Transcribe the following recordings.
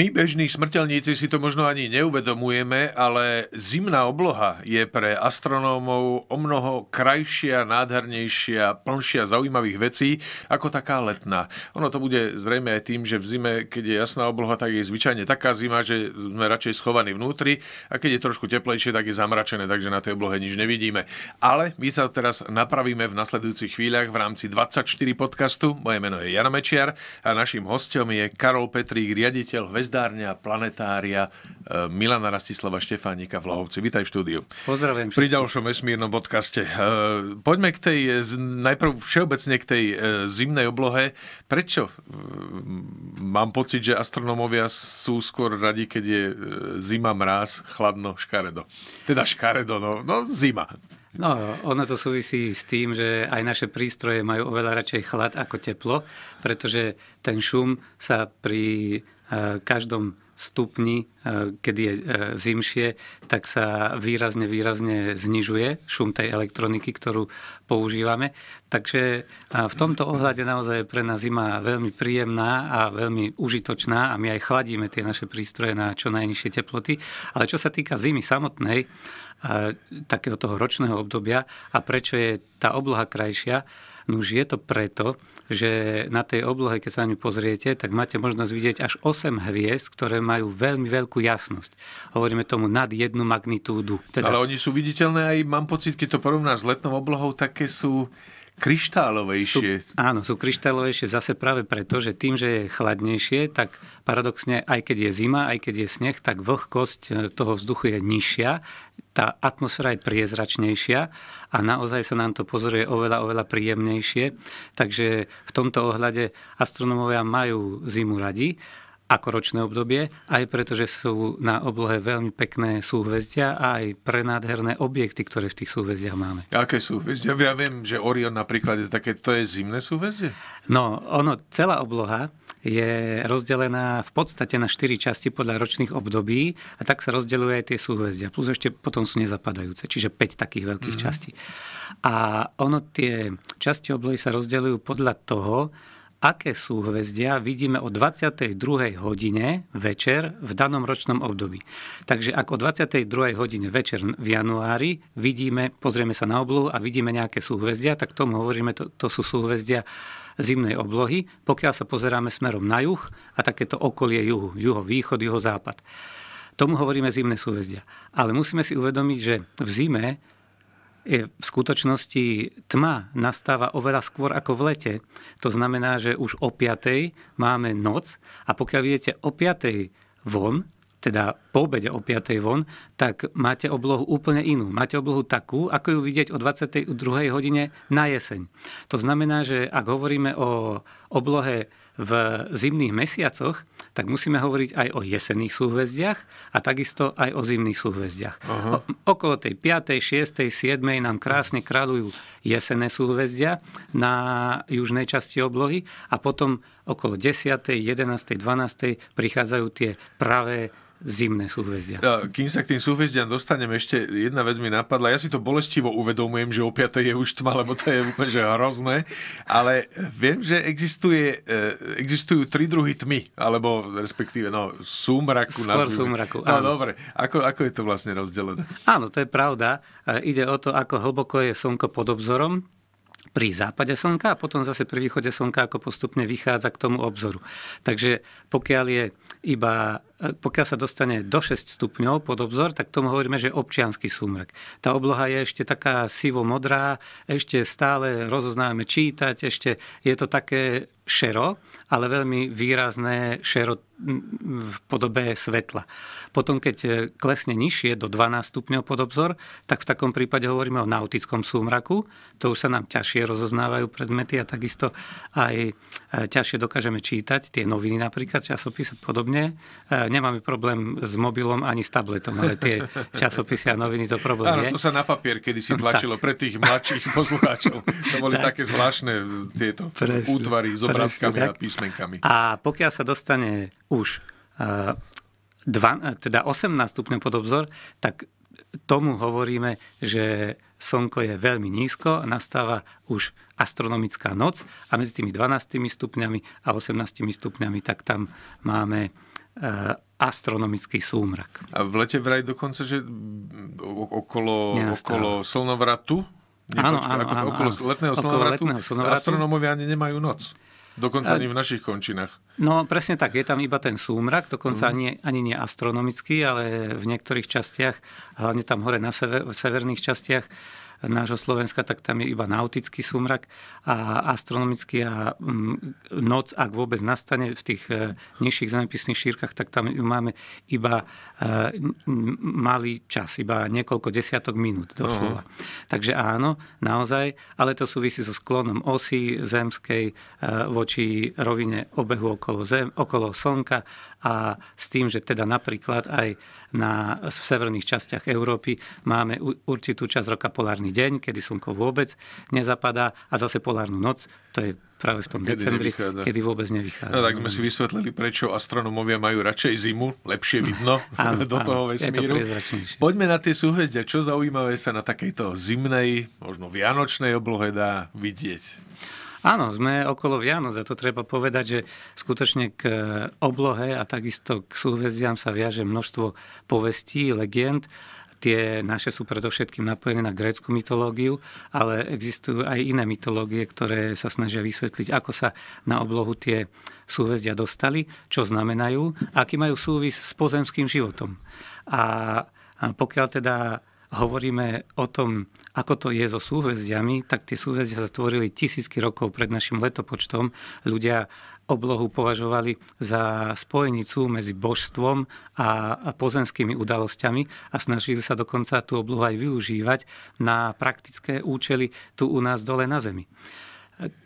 My, bežní smrteľníci, si to možno ani neuvedomujeme, ale zimná obloha je pre astronómov o mnoho krajšia, nádhernejšia, plnšia zaujímavých vecí ako taká letná. Ono to bude zrejme aj tým, že v zime, keď je jasná obloha, tak je zvyčajne taká zima, že sme radšej schovaní vnútri a keď je trošku teplejšie, tak je zamračené, takže na tej oblohe nič nevidíme. Ale my sa teraz napravíme v nasledujúcich chvíľach v rámci 24 podcastu. Moje meno je Jana Mečiar a našim hostom je Karol Petrík, riaditeľ Hvezdy hvezdárňa, planetária e, Milana Rastislava Štefánika v Lahovci. Vítaj v štúdiu. Pozdravím. Pri všetko. ďalšom vesmírnom podcaste. E, poďme k tej, e, najprv všeobecne k tej zimnej oblohe. Prečo? Mám pocit, že astronómovia sú skôr radi, keď je zima, mráz, chladno, škaredo. Teda škaredo, no, no zima. No, ono to súvisí s tým, že aj naše prístroje majú oveľa radšej chlad ako teplo, pretože ten šum sa pri každom stupni, e, kedy je e, zimšie, tak sa výrazne, výrazne znižuje šum tej elektroniky, ktorú používame. Takže v tomto ohľade naozaj je pre nás zima veľmi príjemná a veľmi užitočná a my aj chladíme tie naše prístroje na čo najnižšie teploty. Ale čo sa týka zimy samotnej, takého toho ročného obdobia a prečo je tá obloha krajšia. No už je to preto, že na tej oblohe, keď sa na ňu pozriete, tak máte možnosť vidieť až 8 hviezd, ktoré majú veľmi veľkú jasnosť. Hovoríme tomu nad jednu magnitúdu. Teda... Ale oni sú viditeľné aj, mám pocit, keď to porovná s letnou oblohou, také sú kryštálovejšie. Sú, áno, sú kryštálovejšie zase práve preto, že tým, že je chladnejšie, tak paradoxne, aj keď je zima, aj keď je sneh, tak vlhkosť e, toho vzduchu je nižšia tá atmosféra je priezračnejšia a naozaj sa nám to pozoruje oveľa, oveľa príjemnejšie. Takže v tomto ohľade astronómovia majú zimu radi ako ročné obdobie, aj preto, že sú na oblohe veľmi pekné súhvezdia a aj prenádherné objekty, ktoré v tých súhvezdiach máme. Aké súhvezdia? Ja viem, že Orion napríklad je také, to je zimné súhvezdie? No, ono, celá obloha je rozdelená v podstate na štyri časti podľa ročných období a tak sa rozdeľujú aj tie súhvezdia. Plus ešte potom sú nezapadajúce, čiže 5 takých veľkých mm-hmm. častí. A ono tie časti oblohy sa rozdeľujú podľa toho, aké súhvezdia vidíme o 22. hodine večer v danom ročnom období. Takže ak o 22. hodine večer v januári vidíme, pozrieme sa na oblohu a vidíme nejaké súhvezdia, tak tomu hovoríme, to, to sú súhvezdia zimnej oblohy, pokiaľ sa pozeráme smerom na juh a takéto okolie juhu, juho, východ, juho západ. Tomu hovoríme zimné súvezdia. Ale musíme si uvedomiť, že v zime E, v skutočnosti tma nastáva oveľa skôr ako v lete. To znamená, že už o 5. máme noc a pokiaľ idete o 5. von, teda po obede o 5. von, tak máte oblohu úplne inú. Máte oblohu takú, ako ju vidieť o 22. hodine na jeseň. To znamená, že ak hovoríme o oblohe v zimných mesiacoch, tak musíme hovoriť aj o jesenných súhvezdiach a takisto aj o zimných súhvezdiach. Uh-huh. O, okolo tej 5., 6., 7. nám krásne kráľujú jesenné súhvezdia na južnej časti oblohy a potom okolo 10., 11., 12. prichádzajú tie pravé zimné súhvezdia. No, kým sa k tým súhvezdiam dostanem, ešte jedna vec mi napadla. Ja si to bolestivo uvedomujem, že o 5. je už tma, lebo to je úplne že hrozné. Ale eh, viem, že existuje, eh, existujú tri druhy tmy, alebo respektíve no, súmraku. Skôr nazvime. súmraku, no, áno. dobre. Ako, ako je to vlastne rozdelené? Áno, to je pravda. Eh, ide o to, ako hlboko je slnko pod obzorom pri západe slnka a potom zase pri východe slnka, ako postupne vychádza k tomu obzoru. Takže pokiaľ je iba pokiaľ sa dostane do 6 stupňov pod obzor, tak tomu hovoríme, že občianský súmrak. Tá obloha je ešte taká sivo-modrá, ešte stále rozoznáme čítať, ešte je to také šero, ale veľmi výrazné šero v podobe svetla. Potom, keď e, klesne nižšie do 12 stupňov pod obzor, tak v takom prípade hovoríme o nautickom súmraku. To už sa nám ťažšie rozoznávajú predmety a takisto aj e, ťažšie dokážeme čítať tie noviny napríklad, a podobne. E, nemáme problém s mobilom ani s tabletom, ale tie časopisy a noviny to problém Áno, je. to sa na papier kedy si tlačilo pre tých mladších poslucháčov. To boli tak. také zvláštne e, tieto presne, útvary s obrázkami presne, a písmenkami. A pokiaľ sa dostane už uh, dva, teda 18 stupňov pod obzor, tak tomu hovoríme, že slnko je veľmi nízko, nastáva už astronomická noc a medzi tými 12 stupňami a 18 stupňami tak tam máme Eh, astronomický súmrak. A v lete vraj dokonca, že okolo, okolo slnovratu, áno, áno, áno, okolo letného slnovratu, okolo slnovratu astronómovia ani nemajú noc. Dokonca ani v našich končinách. No presne tak, je tam iba ten súmrak, dokonca mm. ani, ani nie astronomický, ale v niektorých častiach, hlavne tam hore na sever, v severných častiach, nášho Slovenska, tak tam je iba nautický súmrak a astronomický a mm, noc, ak vôbec nastane v tých e, nižších zemepisných šírkach, tak tam ju máme iba e, malý čas, iba niekoľko desiatok minút doslova. Uh-huh. Takže áno, naozaj, ale to súvisí so sklonom osy zemskej e, voči rovine obehu okolo, zem, okolo Slnka a s tým, že teda napríklad aj na, v severných častiach Európy máme určitú časť roka polárny polárny deň, kedy slnko vôbec nezapadá a zase polárnu noc, to je práve v tom kedy decembri, nevychádza. kedy vôbec nevychádza. No tak sme si vysvetlili, prečo astronomovia majú radšej zimu, lepšie vidno áno, do áno, toho vesmíru. To Poďme na tie súhvezdia. Čo zaujímavé sa na takejto zimnej, možno vianočnej oblohe dá vidieť? Áno, sme okolo Vianoc a to treba povedať, že skutočne k e, oblohe a takisto k súhvezdiam sa viaže množstvo povestí, legend tie naše sú predovšetkým napojené na grécku mytológiu, ale existujú aj iné mytológie, ktoré sa snažia vysvetliť, ako sa na oblohu tie súvezdia dostali, čo znamenajú, aký majú súvis s pozemským životom. A pokiaľ teda hovoríme o tom, ako to je so súhvezdiami, tak tie súhvezdia sa tvorili tisícky rokov pred našim letopočtom. Ľudia oblohu považovali za spojenicu medzi božstvom a, pozemskými udalosťami a snažili sa dokonca tú oblohu aj využívať na praktické účely tu u nás dole na Zemi.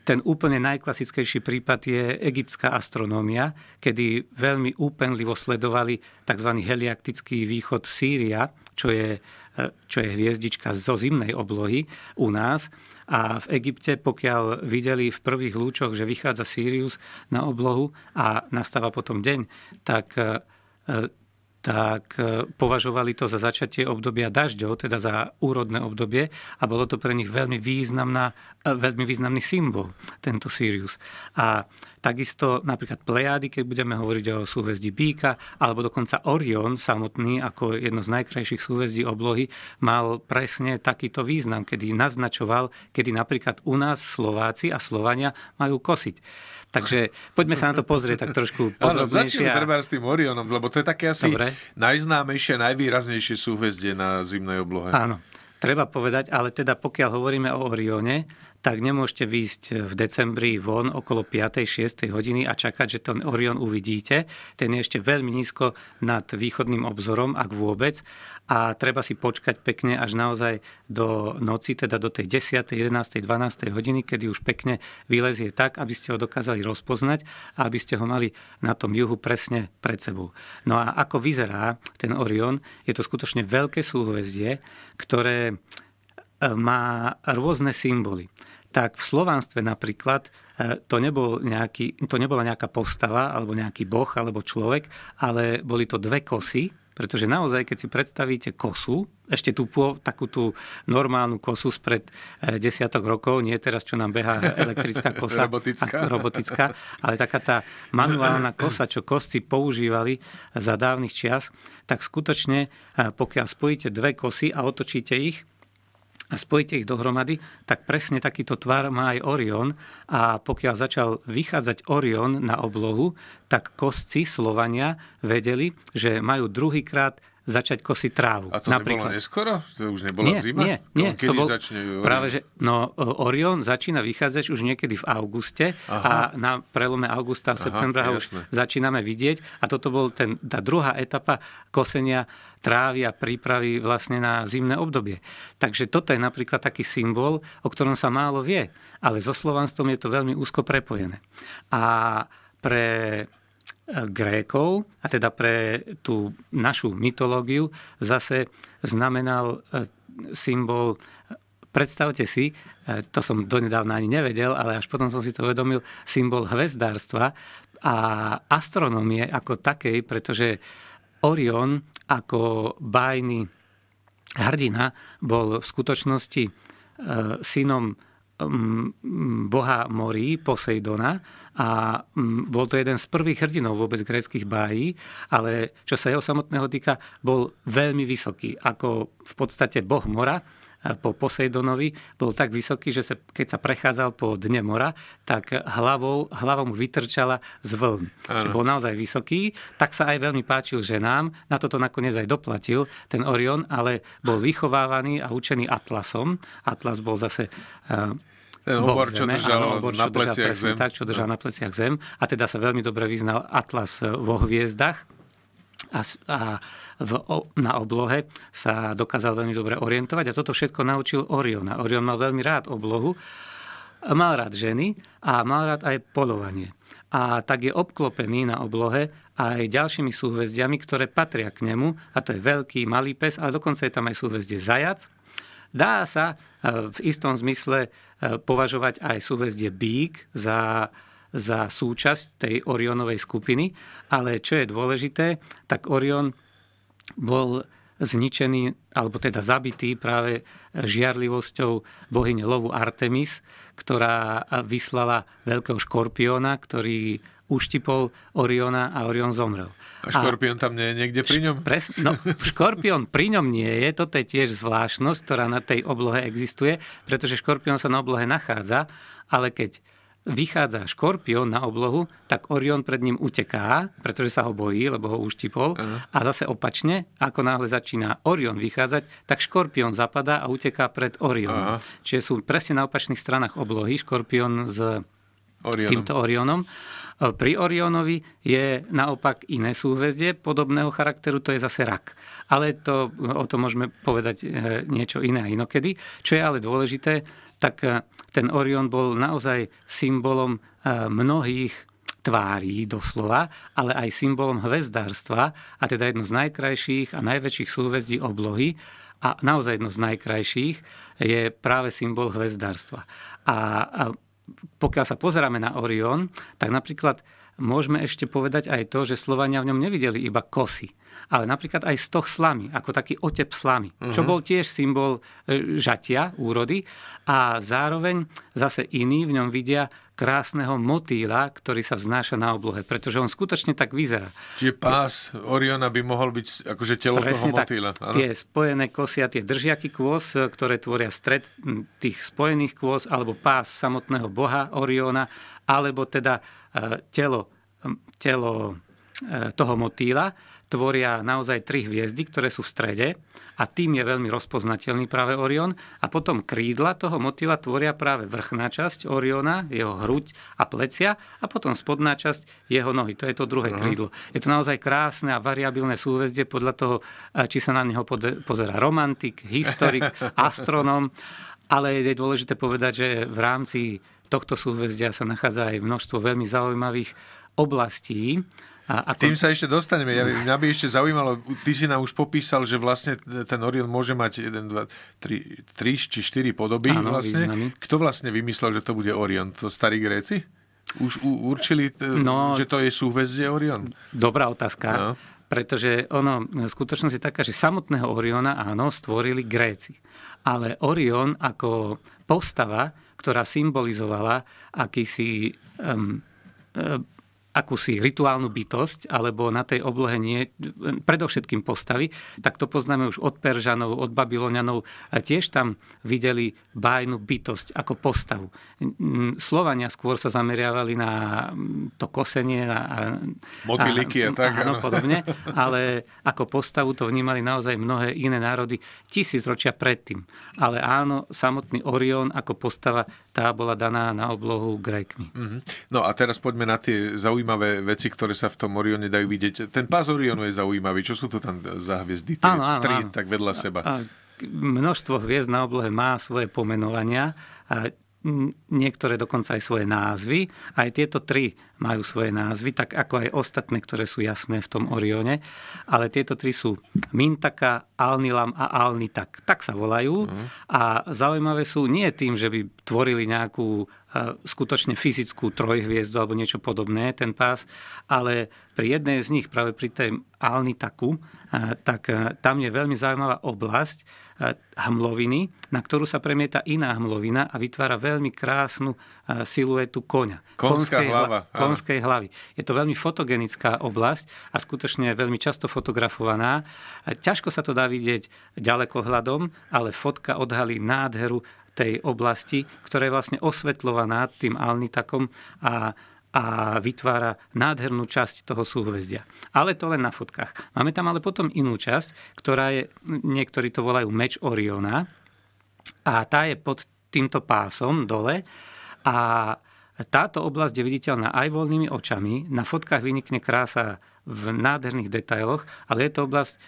Ten úplne najklasickejší prípad je egyptská astronómia, kedy veľmi úpenlivo sledovali tzv. heliaktický východ Sýria, čo je, e, čo je hviezdička zo zimnej oblohy u nás a v Egypte, pokiaľ videli v prvých lúčoch, že vychádza Sirius na oblohu a nastáva potom deň, tak e, tak e, považovali to za začatie obdobia dažďov, teda za úrodné obdobie a bolo to pre nich veľmi, významná, e, veľmi významný symbol, tento Sirius. A takisto napríklad Plejády, keď budeme hovoriť o súhvezdí Bíka, alebo dokonca Orion samotný, ako jedno z najkrajších súhvezdí oblohy, mal presne takýto význam, kedy naznačoval, kedy napríklad u nás Slováci a Slovania majú kosiť. Takže poďme sa na to pozrieť tak trošku podrobnejšie. Áno, treba s tým Orionom, lebo to je také asi Dobre. najznámejšie, najvýraznejšie súhvezdie na zimnej oblohe. Áno, treba povedať, ale teda pokiaľ hovoríme o Orione, tak nemôžete výjsť v decembri von okolo 5. 6. hodiny a čakať, že ten Orion uvidíte. Ten je ešte veľmi nízko nad východným obzorom, ak vôbec. A treba si počkať pekne až naozaj do noci, teda do tej 10., 11., 12. hodiny, kedy už pekne vylezie tak, aby ste ho dokázali rozpoznať a aby ste ho mali na tom juhu presne pred sebou. No a ako vyzerá ten Orion? Je to skutočne veľké súhvezdie, ktoré e, má rôzne symboly tak v Slovánstve napríklad e, to, nebol nejaký, to nebola nejaká postava alebo nejaký boh alebo človek, ale boli to dve kosy, pretože naozaj, keď si predstavíte kosu, ešte tú takú tú normálnu kosu spred e, desiatok rokov, nie teraz, čo nám beha elektrická kosa, robotická. A, robotická, ale taká tá manuálna kosa, čo kosci používali za dávnych čias, tak skutočne, e, pokiaľ spojíte dve kosy a otočíte ich, a spojíte ich dohromady, tak presne takýto tvar má aj Orion a pokiaľ začal vychádzať Orion na oblohu, tak kostci Slovania vedeli, že majú druhýkrát začať kosiť trávu. A to Napríklad. nebolo neskoro? To už nebola nie, zima? Nie, nie. To, to bol, začne Orion? Práve, že, no, Orion začína vychádzať už niekedy v auguste Aha. a na prelome augusta a septembra Aha, jasné. už začíname vidieť. A toto bol ten, tá druhá etapa kosenia trávy a prípravy vlastne na zimné obdobie. Takže toto je napríklad taký symbol, o ktorom sa málo vie, ale so slovanstvom je to veľmi úzko prepojené. A pre E, Grékov a teda pre tú našu mytológiu zase znamenal e, symbol Predstavte si, e, to som donedávna ani nevedel, ale až potom som si to uvedomil, symbol hvezdárstva a astronomie ako takej, pretože Orion ako bájny hrdina bol v skutočnosti synom boha morí, Poseidona a bol to jeden z prvých hrdinov vôbec gréckých bájí, ale čo sa jeho samotného týka, bol veľmi vysoký, ako v podstate boh mora, po Poseidonovi bol tak vysoký, že sa, keď sa prechádzal po dne mora, tak hlavou, hlavou mu vytrčala z vln. Čiže bol naozaj vysoký, tak sa aj veľmi páčil ženám. Na toto nakoniec aj doplatil ten Orion, ale bol vychovávaný a učený Atlasom. Atlas bol zase eh, ten obor, čo držal áno, obor, na čo pleciach držal, presne, zem. Tak, čo držal no. na pleciach zem. A teda sa veľmi dobre vyznal Atlas vo hviezdach a, a v, o, na oblohe sa dokázal veľmi dobre orientovať a toto všetko naučil Oriona. Orion mal veľmi rád oblohu, mal rád ženy a mal rád aj polovanie. A tak je obklopený na oblohe aj ďalšími súhvezdiami, ktoré patria k nemu, a to je veľký, malý pes, ale dokonca je tam aj súhvezdie zajac. Dá sa e, v istom zmysle e, považovať aj súhvezdie bík za za súčasť tej Orionovej skupiny, ale čo je dôležité, tak Orion bol zničený, alebo teda zabitý práve žiarlivosťou bohyne lovu Artemis, ktorá vyslala veľkého škorpiona, ktorý uštipol Oriona a Orion zomrel. A škorpión a, tam nie je niekde pri ňom? Pres, no, škorpión pri ňom nie je, toto je tiež zvláštnosť, ktorá na tej oblohe existuje, pretože škorpión sa na oblohe nachádza, ale keď vychádza škorpión na oblohu, tak Orion pred ním uteká, pretože sa ho bojí, lebo ho uštipol. Uh-huh. A zase opačne, ako náhle začína Orion vychádzať, tak škorpión zapadá a uteká pred Orionom. huh Čiže sú presne na opačných stranách oblohy škorpión s Orionom. týmto Orionom. E, pri Orionovi je naopak iné súhvezdie podobného charakteru, to je zase rak. Ale to, o tom môžeme povedať e, niečo iné a inokedy. Čo je ale dôležité, tak e, ten Orion bol naozaj symbolom e, mnohých tvári doslova, ale aj symbolom hvezdárstva a teda jedno z najkrajších a najväčších súhvezdí oblohy a naozaj jedno z najkrajších je práve symbol hvezdárstva. A, a pokiaľ sa pozeráme na Orion, tak napríklad môžeme ešte povedať aj to, že Slovania v ňom nevideli iba kosy, ale napríklad aj stoch slamy, ako taký otep slamy, uh-huh. čo mhm. bol tiež symbol e, žatia, úrody a zároveň zase iní v ňom vidia krásneho motýla, ktorý sa vznáša na oblohe, pretože on skutočne tak vyzerá. Čiže pás Oriona by mohol byť akože telo Presne toho motýla. Tak. Tie spojené kosy a tie držiaky kôz, e, ktoré tvoria stred tých spojených kôz, alebo pás samotného boha Oriona, alebo teda E, telo, telo e, toho motýla tvoria naozaj tri hviezdy, ktoré sú v strede a tým je veľmi rozpoznateľný práve Orion. A potom krídla toho motýla tvoria práve vrchná časť Oriona, jeho hruď a plecia a potom spodná časť jeho nohy. To je to druhé uh-huh. krídlo. Je to naozaj krásne a variabilné súvezdie podľa toho, e, či sa na neho pozera romantik, historik, astronom. Ale je dôležité povedať, že v rámci tohto súvezdia sa nachádza aj množstvo veľmi zaujímavých oblastí, a ako... Tým sa ešte dostaneme. Ja, mňa by ešte zaujímalo, ty si nám už popísal, že vlastne ten Orion môže mať 1, 2, 3, 3 či 4 podoby. Áno, vlastne. Kto vlastne vymyslel, že to bude Orion? To starí Gréci? Už u, určili, no, že to je súhvezdie Orion? Dobrá otázka. No. Pretože ono, skutočnosť je taká, že samotného Oriona, áno, stvorili Gréci. Ale Orion ako postava ktorá symbolizovala akýsi um, akúsi rituálnu bytosť, alebo na tej oblohe nie, predovšetkým postavy, tak to poznáme už od Peržanov, od Babyloňanov a tiež tam videli bájnu bytosť ako postavu. Slovania skôr sa zameriavali na to kosenie na, a, Motyliky a, a tak. Áno, podobne, ale ako postavu to vnímali naozaj mnohé iné národy tisíc ročia predtým. Ale áno, samotný Orion ako postava, tá bola daná na oblohu Grékmi. Mm-hmm. No a teraz poďme na tie zaujímavé zaujímavé veci, ktoré sa v tom Orione dajú vidieť. Ten pás Orionu je zaujímavý. Čo sú to tam za hviezdy? Tie áno, áno, tri áno. tak vedľa seba. A, a množstvo hviezd na oblohe má svoje pomenovania a niektoré dokonca aj svoje názvy. Aj tieto tri majú svoje názvy, tak ako aj ostatné, ktoré sú jasné v tom Orione. Ale tieto tri sú Mintaka, Alnilam a Alnitak. Tak sa volajú. Mm. A zaujímavé sú nie tým, že by tvorili nejakú e, skutočne fyzickú trojhviezdu alebo niečo podobné, ten pás, ale pri jednej z nich, práve pri tej Alnitaku, e, tak e, tam je veľmi zaujímavá oblasť, E, hmloviny, na ktorú sa premieta iná hmlovina a vytvára veľmi krásnu e, siluetu koňa. Konská konskej, hlava. Hla, konskej hlavy. Je to veľmi fotogenická oblasť a skutočne je veľmi často fotografovaná. E, ťažko sa to dá vidieť ďalekohľadom, ale fotka odhalí nádheru tej oblasti, ktorá je vlastne osvetľovaná tým alnitakom a a vytvára nádhernú časť toho súhvezdia. Ale to len na fotkách. Máme tam ale potom inú časť, ktorá je, niektorí to volajú meč Oriona a tá je pod týmto pásom dole a táto oblasť je viditeľná aj voľnými očami. Na fotkách vynikne krása v nádherných detailoch, ale je to oblasť,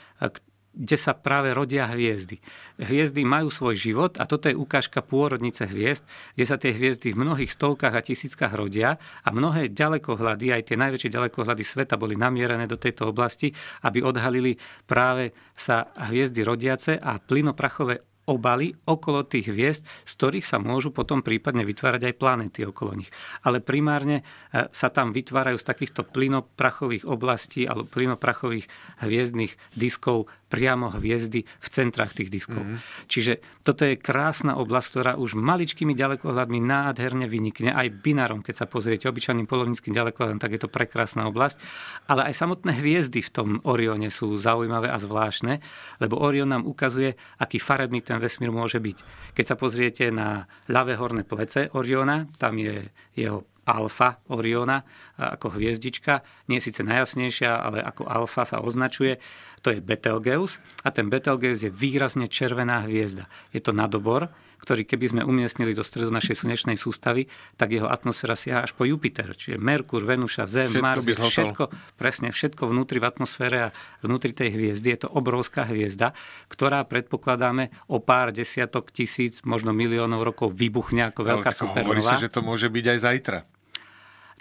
kde sa práve rodia hviezdy. Hviezdy majú svoj život a toto je ukážka pôrodnice hviezd, kde sa tie hviezdy v mnohých stovkách a tisíckach rodia a mnohé ďalekohľady, aj tie najväčšie ďalekohľady sveta boli namierené do tejto oblasti, aby odhalili práve sa hviezdy rodiace a plynoprachové obaly okolo tých hviezd, z ktorých sa môžu potom prípadne vytvárať aj planéty okolo nich. Ale primárne e, sa tam vytvárajú z takýchto plynoprachových oblastí alebo plynoprachových hviezdnych diskov priamo hviezdy v centrách tých diskov. Mm-hmm. Čiže toto je krásna oblasť, ktorá už maličkými ďalekohľadmi nádherne vynikne. Aj binárom, keď sa pozriete obyčajným polovníckým ďalekohľadom, tak je to prekrásna oblasť. Ale aj samotné hviezdy v tom Orione sú zaujímavé a zvláštne, lebo Orion nám ukazuje, aký farebný ten vesmír môže byť. Keď sa pozriete na ľavé horné plece Oriona, tam je jeho alfa Oriona ako hviezdička, nie je síce najjasnejšia, ale ako alfa sa označuje to je Betelgeus a ten Betelgeus je výrazne červená hviezda. Je to nadobor, ktorý keby sme umiestnili do stredu našej slnečnej sústavy, tak jeho atmosféra siaha až po Jupiter, čiže Merkur, Venuša, Zem, všetko Mars, všetko, presne všetko vnútri v atmosfére a vnútri tej hviezdy. Je to obrovská hviezda, ktorá predpokladáme o pár desiatok tisíc, možno miliónov rokov vybuchne ako veľká supernova. Hovorí sa, že to môže byť aj zajtra.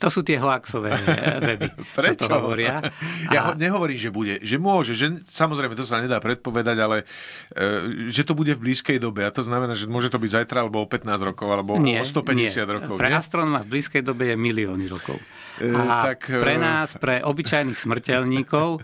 To sú tie hoaxové weby, Prečo? čo to hovoria. Ja a... nehovorím, že bude. Že môže. Že, samozrejme, to sa nedá predpovedať, ale e, že to bude v blízkej dobe. A to znamená, že môže to byť zajtra, alebo o 15 rokov, alebo nie, o 150 nie. rokov. Pre astronóma v blízkej dobe je milióny rokov. E, a e, tak... pre nás, pre obyčajných smrteľníkov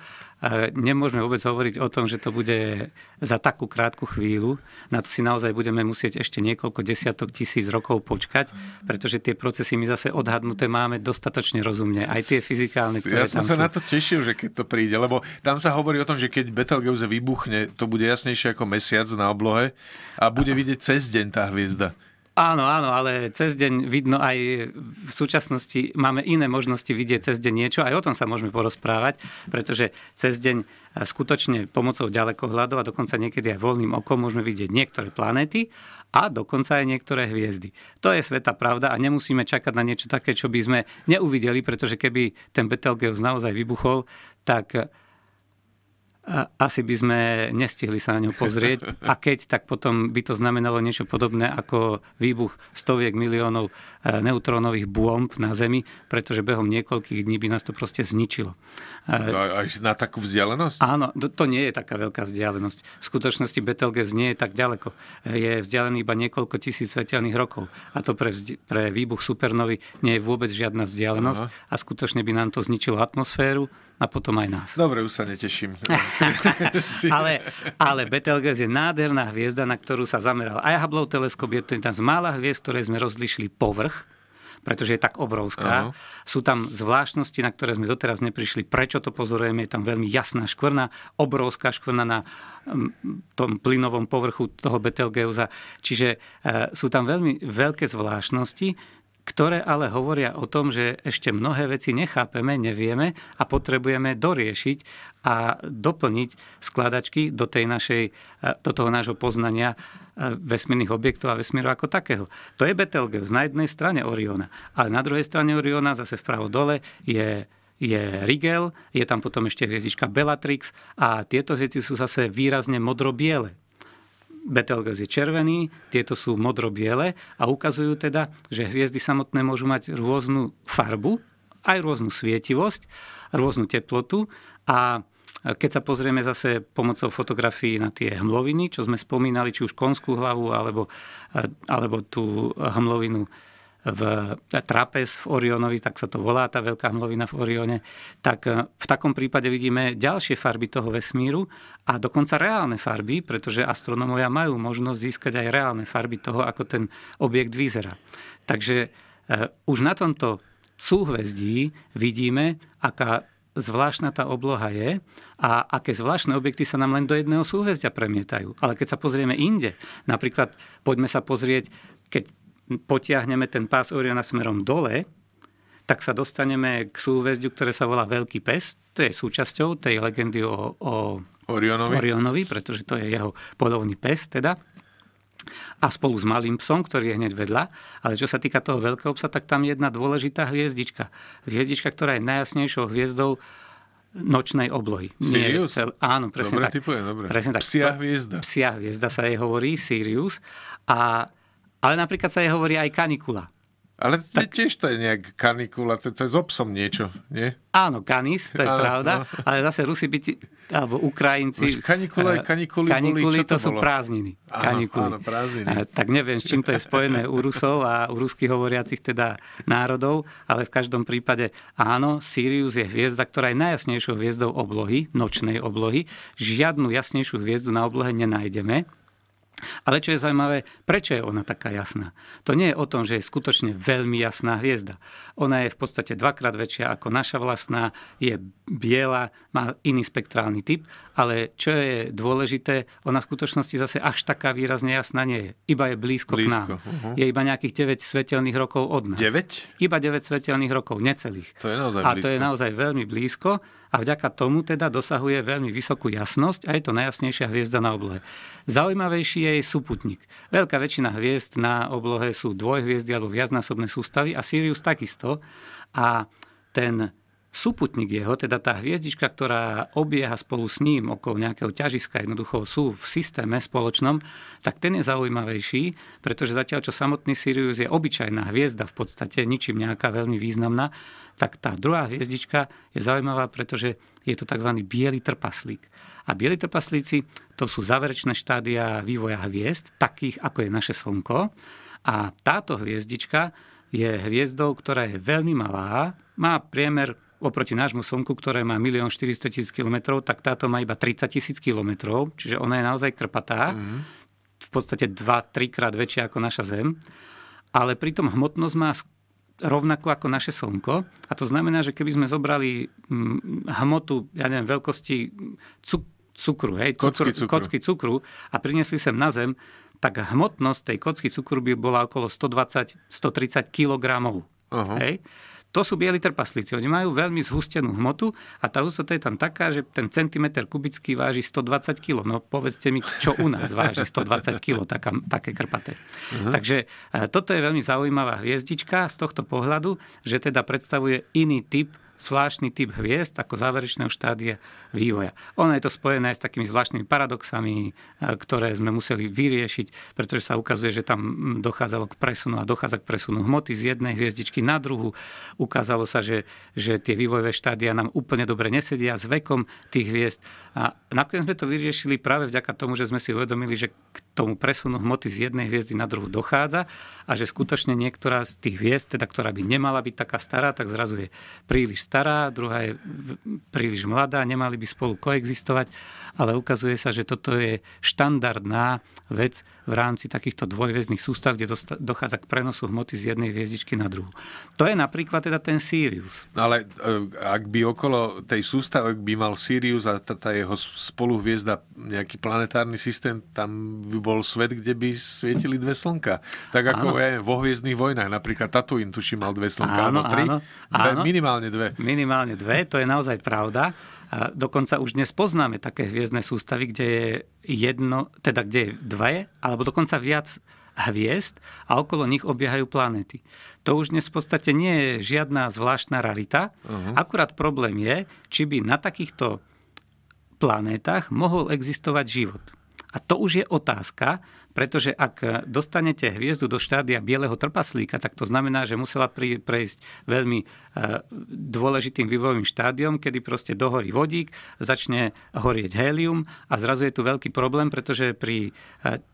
nemôžeme vôbec hovoriť o tom, že to bude za takú krátku chvíľu. Na to si naozaj budeme musieť ešte niekoľko desiatok tisíc rokov počkať, pretože tie procesy my zase odhadnuté máme dostatočne rozumne. Aj tie fyzikálne, ktoré ja tam sa na to tešil, že keď to príde, lebo tam sa hovorí o tom, že keď Betelgeuse vybuchne, to bude jasnejšie ako mesiac na oblohe a bude vidieť cez deň tá hviezda. Áno, áno, ale cez deň vidno aj v súčasnosti máme iné možnosti vidieť cez deň niečo, aj o tom sa môžeme porozprávať, pretože cez deň e, skutočne pomocou ďalekohľadov a dokonca niekedy aj voľným okom môžeme vidieť niektoré planéty a dokonca aj niektoré hviezdy. To je sveta pravda a nemusíme čakať na niečo také, čo by sme neuvideli, pretože keby ten Betelgeus naozaj vybuchol, tak asi by sme nestihli sa na ňu pozrieť. A keď, tak potom by to znamenalo niečo podobné ako výbuch stoviek miliónov e, neutrónových bomb na Zemi, pretože behom niekoľkých dní by nás to proste zničilo. No, aj na takú vzdialenosť? Áno, to nie je taká veľká vzdialenosť. V skutočnosti Betelgeuse nie je tak ďaleko. Je vzdialený iba niekoľko tisíc svetelných rokov. A to pre, pre výbuch supernovy nie je vôbec žiadna vzdialenosť Aha. a skutočne by nám to zničilo atmosféru a potom aj nás. Dobre, už sa neteším. ale, ale Betelgeuse je nádherná hviezda, na ktorú sa zameral aj Hubble teleskop. Je to jedna z mála hviezd, ktoré sme rozlišili povrch pretože je tak obrovská. Uh-huh. Sú tam zvláštnosti, na ktoré sme doteraz neprišli. Prečo to pozorujeme? Je tam veľmi jasná škvrna, obrovská škvrna na mm, tom plynovom povrchu toho Betelgeuza. Čiže e, sú tam veľmi veľké zvláštnosti, ktoré ale hovoria o tom, že ešte mnohé veci nechápeme, nevieme a potrebujeme doriešiť a doplniť skladačky do, tej našej, e, do toho nášho poznania e, vesmírnych objektov a vesmíru ako takého. To je Betelgeus na jednej strane Oriona, ale na druhej strane Oriona zase vpravo dole je je Rigel, je tam potom ešte hviezdička Bellatrix a tieto hviezdy sú zase výrazne modro-biele. Betelgeuse je červený, tieto sú modro-biele a ukazujú teda, že hviezdy samotné môžu mať rôznu farbu, aj rôznu svietivosť, rôznu teplotu a keď sa pozrieme zase pomocou fotografií na tie hmloviny, čo sme spomínali, či už konskú hlavu alebo, alebo tú hmlovinu v trapez v Orionovi, tak sa to volá tá veľká hmlovina v Orione, tak e, v takom prípade vidíme ďalšie farby toho vesmíru a dokonca reálne farby, pretože astronómovia majú možnosť získať aj reálne farby toho, ako ten objekt vyzerá. Takže e, už na tomto súhvezdí vidíme, aká zvláštna tá obloha je a aké zvláštne objekty sa nám len do jedného súhvezdia premietajú. Ale keď sa pozrieme inde, napríklad poďme sa pozrieť, keď potiahneme ten pás Oriona smerom dole, tak sa dostaneme k súhvezdiu, ktoré sa volá Veľký pes. To je súčasťou tej legendy o, o Orionovi. Orionovi, pretože to je jeho polovný pes teda a spolu s malým psom, ktorý je hneď vedľa. Ale čo sa týka toho veľkého psa, tak tam je jedna dôležitá hviezdička. Hviezdička, ktorá je najjasnejšou hviezdou nočnej oblohy. Sirius? cel, áno, presne dobre, tak. Typuje, dobre. Presne tak. Psia hviezda. Psia hviezda sa jej hovorí, Sirius. A, ale napríklad sa jej hovorí aj kanikula. Ale tak... tiež to je nejak kanikula, to, to je s obsom niečo, nie? Áno, kanis, to je áno, pravda, no. ale zase Rusi by ti, alebo Ukrajinci... Kanikule, eh, kanikuli, kanikuli boli, to, to bolo? sú prázdniny. Áno, áno, prázdniny. A, eh, tak neviem, s čím to je spojené u Rusov a u rusky hovoriacich teda národov, ale v každom prípade áno, Sirius je hviezda, ktorá je najjasnejšou hviezdou oblohy, nočnej oblohy. Žiadnu jasnejšiu hviezdu na oblohe nenájdeme ale čo je zaujímavé, prečo je ona taká jasná? To nie je o tom, že je skutočne veľmi jasná hviezda. Ona je v podstate dvakrát väčšia ako naša vlastná, je biela, má iný spektrálny typ, ale čo je dôležité, ona v skutočnosti zase až taká výrazne jasná nie je. Iba je blízko, blízko k nám. Uh-huh. Je iba nejakých 9 svetelných rokov od nás. 9? Iba 9 svetelných rokov, necelých. To je naozaj A blízko. to je naozaj veľmi blízko a vďaka tomu teda dosahuje veľmi vysokú jasnosť a je to najjasnejšia hviezda na oblohe. Zaujímavejší je jej súputník. Veľká väčšina hviezd na oblohe sú dvojhviezdy alebo viacnásobné sústavy a Sirius takisto. A ten Súputník jeho, teda tá hviezdička, ktorá obieha spolu s ním okolo nejakého ťažiska, jednoducho sú v systéme spoločnom, tak ten je zaujímavejší, pretože zatiaľ, čo samotný Sirius je obyčajná hviezda v podstate, ničím nejaká veľmi významná, tak tá druhá hviezdička je zaujímavá, pretože je to tzv. biely trpaslík. A bieli trpaslíci to sú záverečné štádia vývoja hviezd, takých ako je naše Slnko. A táto hviezdička je hviezdou, ktorá je veľmi malá, má priemer oproti nášmu Slnku, ktoré má 1 400 000 km, tak táto má iba 30 tisíc km, čiže ona je naozaj krpatá, mm. v podstate 2-3 krát väčšia ako naša Zem, ale pritom hmotnosť má rovnako ako naše Slnko. A to znamená, že keby sme zobrali mm, hmotu, ja neviem, veľkosti cuk- cukru, hej, cukru, kocky, cukru. kocky cukru a priniesli sem na Zem, tak hmotnosť tej kocky cukru by bola okolo 120-130 kg. Uh-huh. Hej? to sú bieli trpaslíci. Oni majú veľmi zhustenú hmotu a tá hustota je tam taká, že ten centimeter kubický váži 120 kg. No povedzte mi, čo u nás váži 120 kg, taká, také krpaté. Uh-huh. Takže e, toto je veľmi zaujímavá hviezdička z tohto pohľadu, že teda predstavuje iný typ zvláštny typ hviezd ako záverečného štádia vývoja. Ono je to spojené aj s takými zvláštnymi paradoxami, e, ktoré sme museli vyriešiť, pretože sa ukazuje, že tam mm, dochádzalo k presunu a dochádza k presunu hmoty z jednej hviezdičky na druhu. Ukázalo sa, že, že tie vývojové štádia nám úplne dobre nesedia s vekom tých hviezd. A nakoniec sme to vyriešili práve vďaka tomu, že sme si uvedomili, že k tomu presunu hmoty z jednej hviezdy na druhú dochádza a že skutočne niektorá z tých hviezd, teda, ktorá by nemala byť taká stará, tak zrazu je príliš stará, druhá je príliš mladá, nemali by spolu koexistovať, ale ukazuje sa, že toto je štandardná vec v rámci takýchto dvojhviezdných sústav, kde dochádza k prenosu hmoty z jednej hviezdičky na druhú. To je napríklad teda ten Sirius. No ale e, ak by okolo tej sústavy by mal Sirius a tá, tá jeho spoluhviezda nejaký planetárny systém, tam by bol svet, kde by svietili dve slnka. Tak ako je vo Hviezdnych vojnách. Napríklad Tatooine, tuším, mal dve slnka, áno, alebo tri. Áno, dve, áno, minimálne dve. Minimálne dve, to je naozaj pravda. A dokonca už dnes poznáme také hviezdne sústavy, kde je jedno, teda kde je dve, alebo dokonca viac hviezd a okolo nich obiehajú planéty. To už dnes v podstate nie je žiadna zvláštna rarita. Uh-huh. Akurát problém je, či by na takýchto planétach mohol existovať život. A to už je otázka, pretože ak dostanete hviezdu do štádia bieleho trpaslíka, tak to znamená, že musela prejsť veľmi e, dôležitým vývojovým štádiom, kedy proste dohorí vodík, začne horieť helium a zrazu je tu veľký problém, pretože pri e,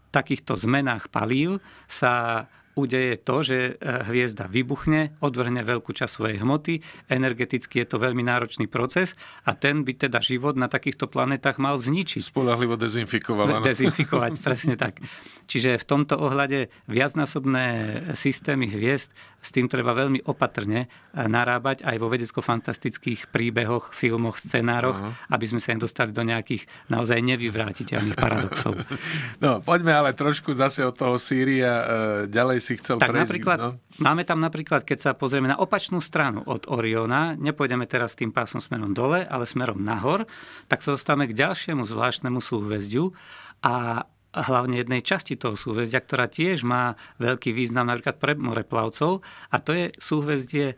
takýchto zmenách palív sa udeje to, že e, hviezda vybuchne, odvrhne veľkú časť svojej hmoty, energeticky je to veľmi náročný proces a ten by teda život na takýchto planetách mal zničiť. Spolahlivo dezinfikovať. Dezinfikovať, presne tak. Čiže v tomto ohľade viacnásobné systémy hviezd, s tým treba veľmi opatrne e, narábať aj vo vedecko-fantastických príbehoch, filmoch, scenároch, uh-huh. aby sme sa nedostali dostali do nejakých naozaj nevyvrátiteľných paradoxov. No, poďme ale trošku zase od toho Sýria e, ďalej si chcel tak prejsť, napríklad, no? Máme tam napríklad, keď sa pozrieme na opačnú stranu od Oriona, nepôjdeme teraz tým pásom smerom dole, ale smerom nahor, tak sa dostávame k ďalšiemu zvláštnemu súhvezdiu a hlavne jednej časti toho súhvezdia, ktorá tiež má veľký význam napríklad pre moreplavcov a to je súhvezdie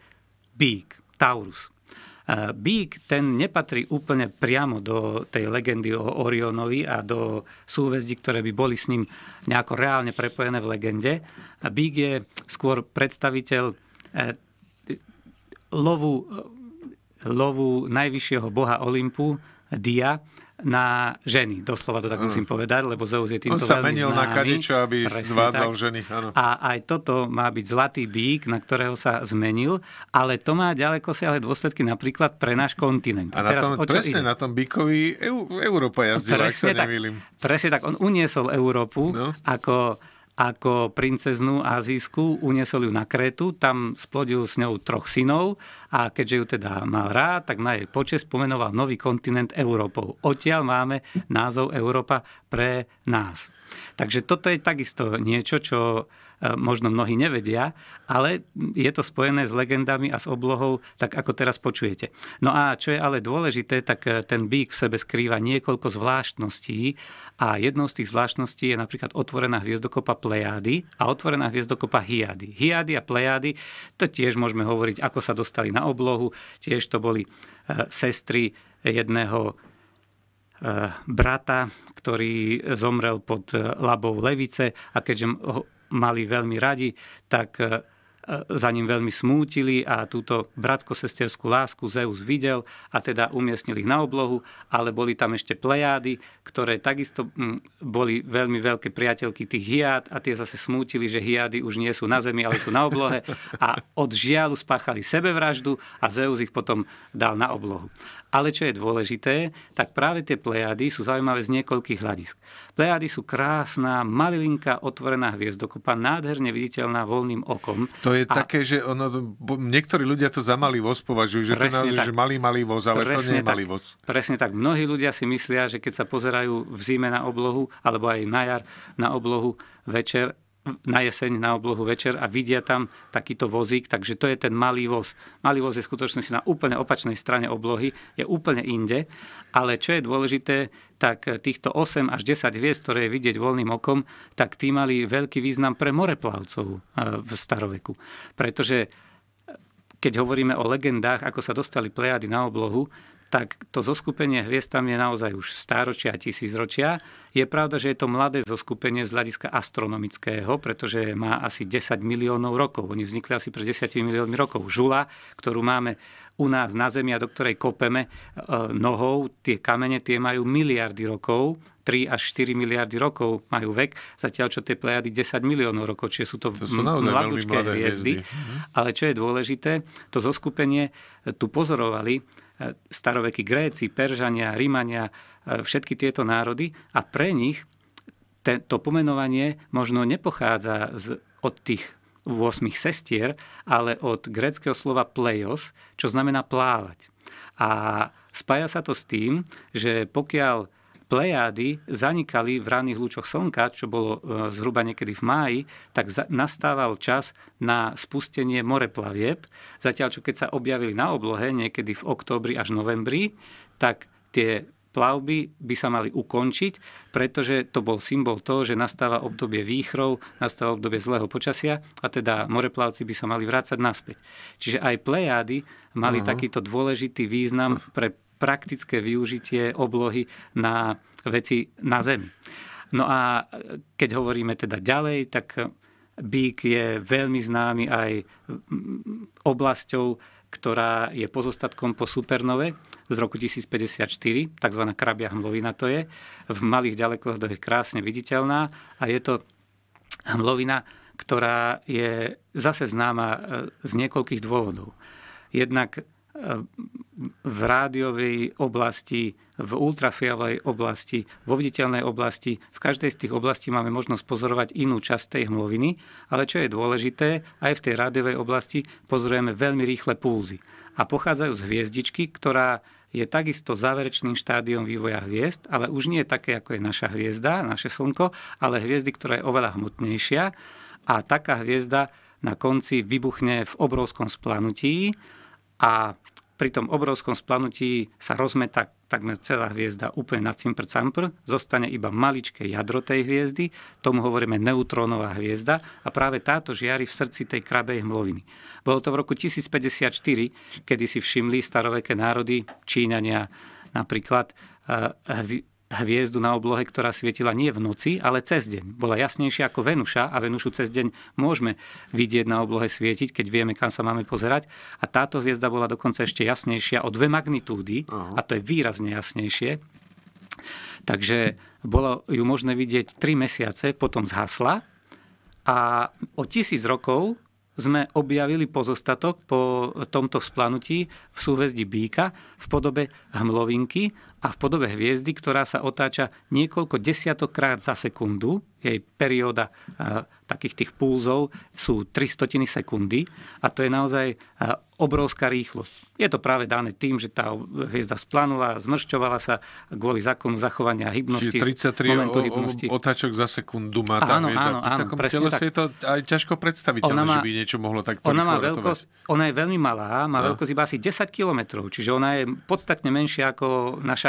Bík, Taurus. Bík ten nepatrí úplne priamo do tej legendy o Orionovi a do súvezdí, ktoré by boli s ním nejako reálne prepojené v legende. Bík je skôr predstaviteľ e, lovu, lovu najvyššieho boha Olympu, Dia, na ženy, doslova to tak musím povedať, lebo Zeus je týmto On sa veľmi menil známy. na kadečo, aby Presne zvádzal tak. ženy. Ano. A aj toto má byť zlatý bík, na ktorého sa zmenil, ale to má ďaleko ale dôsledky napríklad pre náš kontinent. A, a na tom, presne ide? na tom bíkovi Európa jazdila, presne ak sa tak, nemýlim. Presne tak, on uniesol Európu no. ako ako princeznú azijskú, uniesol ju na Kretu, tam splodil s ňou troch synov a keďže ju teda mal rád, tak na jej počest pomenoval nový kontinent Európou. Odtiaľ máme názov Európa pre nás. Takže toto je takisto niečo, čo E, možno mnohí nevedia, ale je to spojené s legendami a s oblohou, tak ako teraz počujete. No a čo je ale dôležité, tak e, ten bík v sebe skrýva niekoľko zvláštností a jednou z tých zvláštností je napríklad otvorená hviezdokopa Plejády a otvorená hviezdokopa Hiady. Hiady a Plejády, to tiež môžeme hovoriť, ako sa dostali na oblohu, tiež to boli e, sestry jedného brata, ktorý zomrel pod labou levice a keďže mali veľmi radi, tak eh, za ním veľmi smútili a túto bratsko-sesterskú lásku Zeus videl a teda umiestnil ich na oblohu, ale boli tam ešte plejády, ktoré takisto mm, boli veľmi veľké priateľky tých hiad a tie zase smútili, že hiady už nie sú na zemi, ale sú na oblohe a od žialu spáchali sebevraždu a Zeus ich potom dal na oblohu. Ale čo je dôležité, tak práve tie plejády sú zaujímavé z niekoľkých hľadisk. Plejády sú krásna, malilinka, otvorená hviezdokopa, nádherne viditeľná voľným okom. To to je a... také, že ono, niektorí ľudia to za malý voz považujú, že Presne to naozaj, že malý, malý voz, ale Presne to nie je malý voz. Presne tak. Mnohí ľudia si myslia, že keď sa pozerajú v zime na oblohu, alebo aj na jar na oblohu večer, na jeseň, na oblohu večer a vidia tam takýto vozík, takže to je ten malý voz. Malý voz je skutočnosti na úplne opačnej strane oblohy, je úplne inde, ale čo je dôležité, tak týchto 8 až 10 hviezd, ktoré je vidieť voľným okom, tak tí mali veľký význam pre moreplavcov eh, v staroveku. Pretože eh, keď hovoríme o legendách, ako sa dostali plejady na oblohu, tak to zoskupenie hviezd tam je naozaj už stáročia a tisícročia. Je pravda, že je to mladé zoskupenie z hľadiska astronomického, pretože má asi 10 miliónov rokov. Oni vznikli asi pred 10 miliónmi rokov. Žula, ktorú máme u nás na Zemi a do ktorej kopeme e, nohou, tie kamene, tie majú miliardy rokov, 3 až 4 miliardy rokov majú vek, zatiaľ čo tie plejady 10 miliónov rokov, čiže sú to, to sú mladúčké hviezdy. hviezdy. Mhm. Ale čo je dôležité, to zoskupenie tu pozorovali starovekí Gréci, Peržania, Rímania, e, všetky tieto národy a pre nich te, to pomenovanie možno nepochádza z, od tých 8 sestier, ale od gréckého slova pleios, čo znamená plávať. A spája sa to s tým, že pokiaľ plejády zanikali v ranných lúčoch slnka, čo bolo e, zhruba niekedy v máji, tak nastával čas na spustenie moreplavieb. Zatiaľ, čo keď sa objavili na oblohe niekedy v októbri až novembri, tak tie plavby by sa mali ukončiť, pretože to bol symbol toho, že nastáva obdobie výchrov, nastáva obdobie zlého počasia a teda moreplavci by sa mali vrácať naspäť. Čiže aj plejády mali uh-huh. takýto dôležitý význam hm. pre praktické využitie oblohy na veci na Zemi. No a keď hovoríme teda ďalej, tak Bík je veľmi známy aj oblasťou, ktorá je pozostatkom po supernove z roku 1054, tzv. krabia hmlovina to je, v malých ďalekoch je krásne viditeľná a je to hmlovina, ktorá je zase známa e, z niekoľkých dôvodov. Jednak v rádiovej oblasti, v ultrafialovej oblasti, vo viditeľnej oblasti. V každej z tých oblastí máme možnosť pozorovať inú časť tej hmloviny, ale čo je dôležité, aj v tej rádiovej oblasti pozorujeme veľmi rýchle pulzy. A pochádzajú z hviezdičky, ktorá je takisto záverečným štádiom vývoja hviezd, ale už nie je také, ako je naša hviezda, naše Slnko, ale hviezdy, ktorá je oveľa hmotnejšia. A taká hviezda na konci vybuchne v obrovskom splanutí a pri tom obrovskom splanutí sa rozmetá takmer celá hviezda úplne na cimpr campr, zostane iba maličké jadro tej hviezdy, tomu hovoríme neutrónová hviezda a práve táto žiari v srdci tej krabej hmloviny. Bolo to v roku 1054, kedy si všimli staroveké národy, Číňania napríklad, eh, hviezdu na oblohe, ktorá svietila nie v noci, ale cez deň. Bola jasnejšia ako Venuša a Venušu cez deň môžeme vidieť na oblohe svietiť, keď vieme, kam sa máme pozerať. A táto hviezda bola dokonca ešte jasnejšia o dve magnitúdy uh-huh. a to je výrazne jasnejšie. Takže bolo ju možné vidieť 3 mesiace, potom zhasla a o tisíc rokov sme objavili pozostatok po tomto vzplanutí v súvezdi býka v podobe hmlovinky a v podobe hviezdy, ktorá sa otáča niekoľko desiatokrát za sekundu. Jej perióda a, e, takých tých pulzov sú 300 sekundy a to je naozaj a, e, obrovská rýchlosť. Je to práve dané tým, že tá hviezda splanula, zmršťovala sa kvôli zákonu zachovania hybnosti. Čiže 33 momentu o, o, hybnosti. otáčok za sekundu má tá áno, hviezda. Áno, áno, v presne tele tak. je to aj ťažko predstaviteľné, že by niečo mohlo takto ona má veľkosť, Ona je veľmi malá, má a. veľkosť iba asi 10 km, čiže ona je podstatne menšia ako naša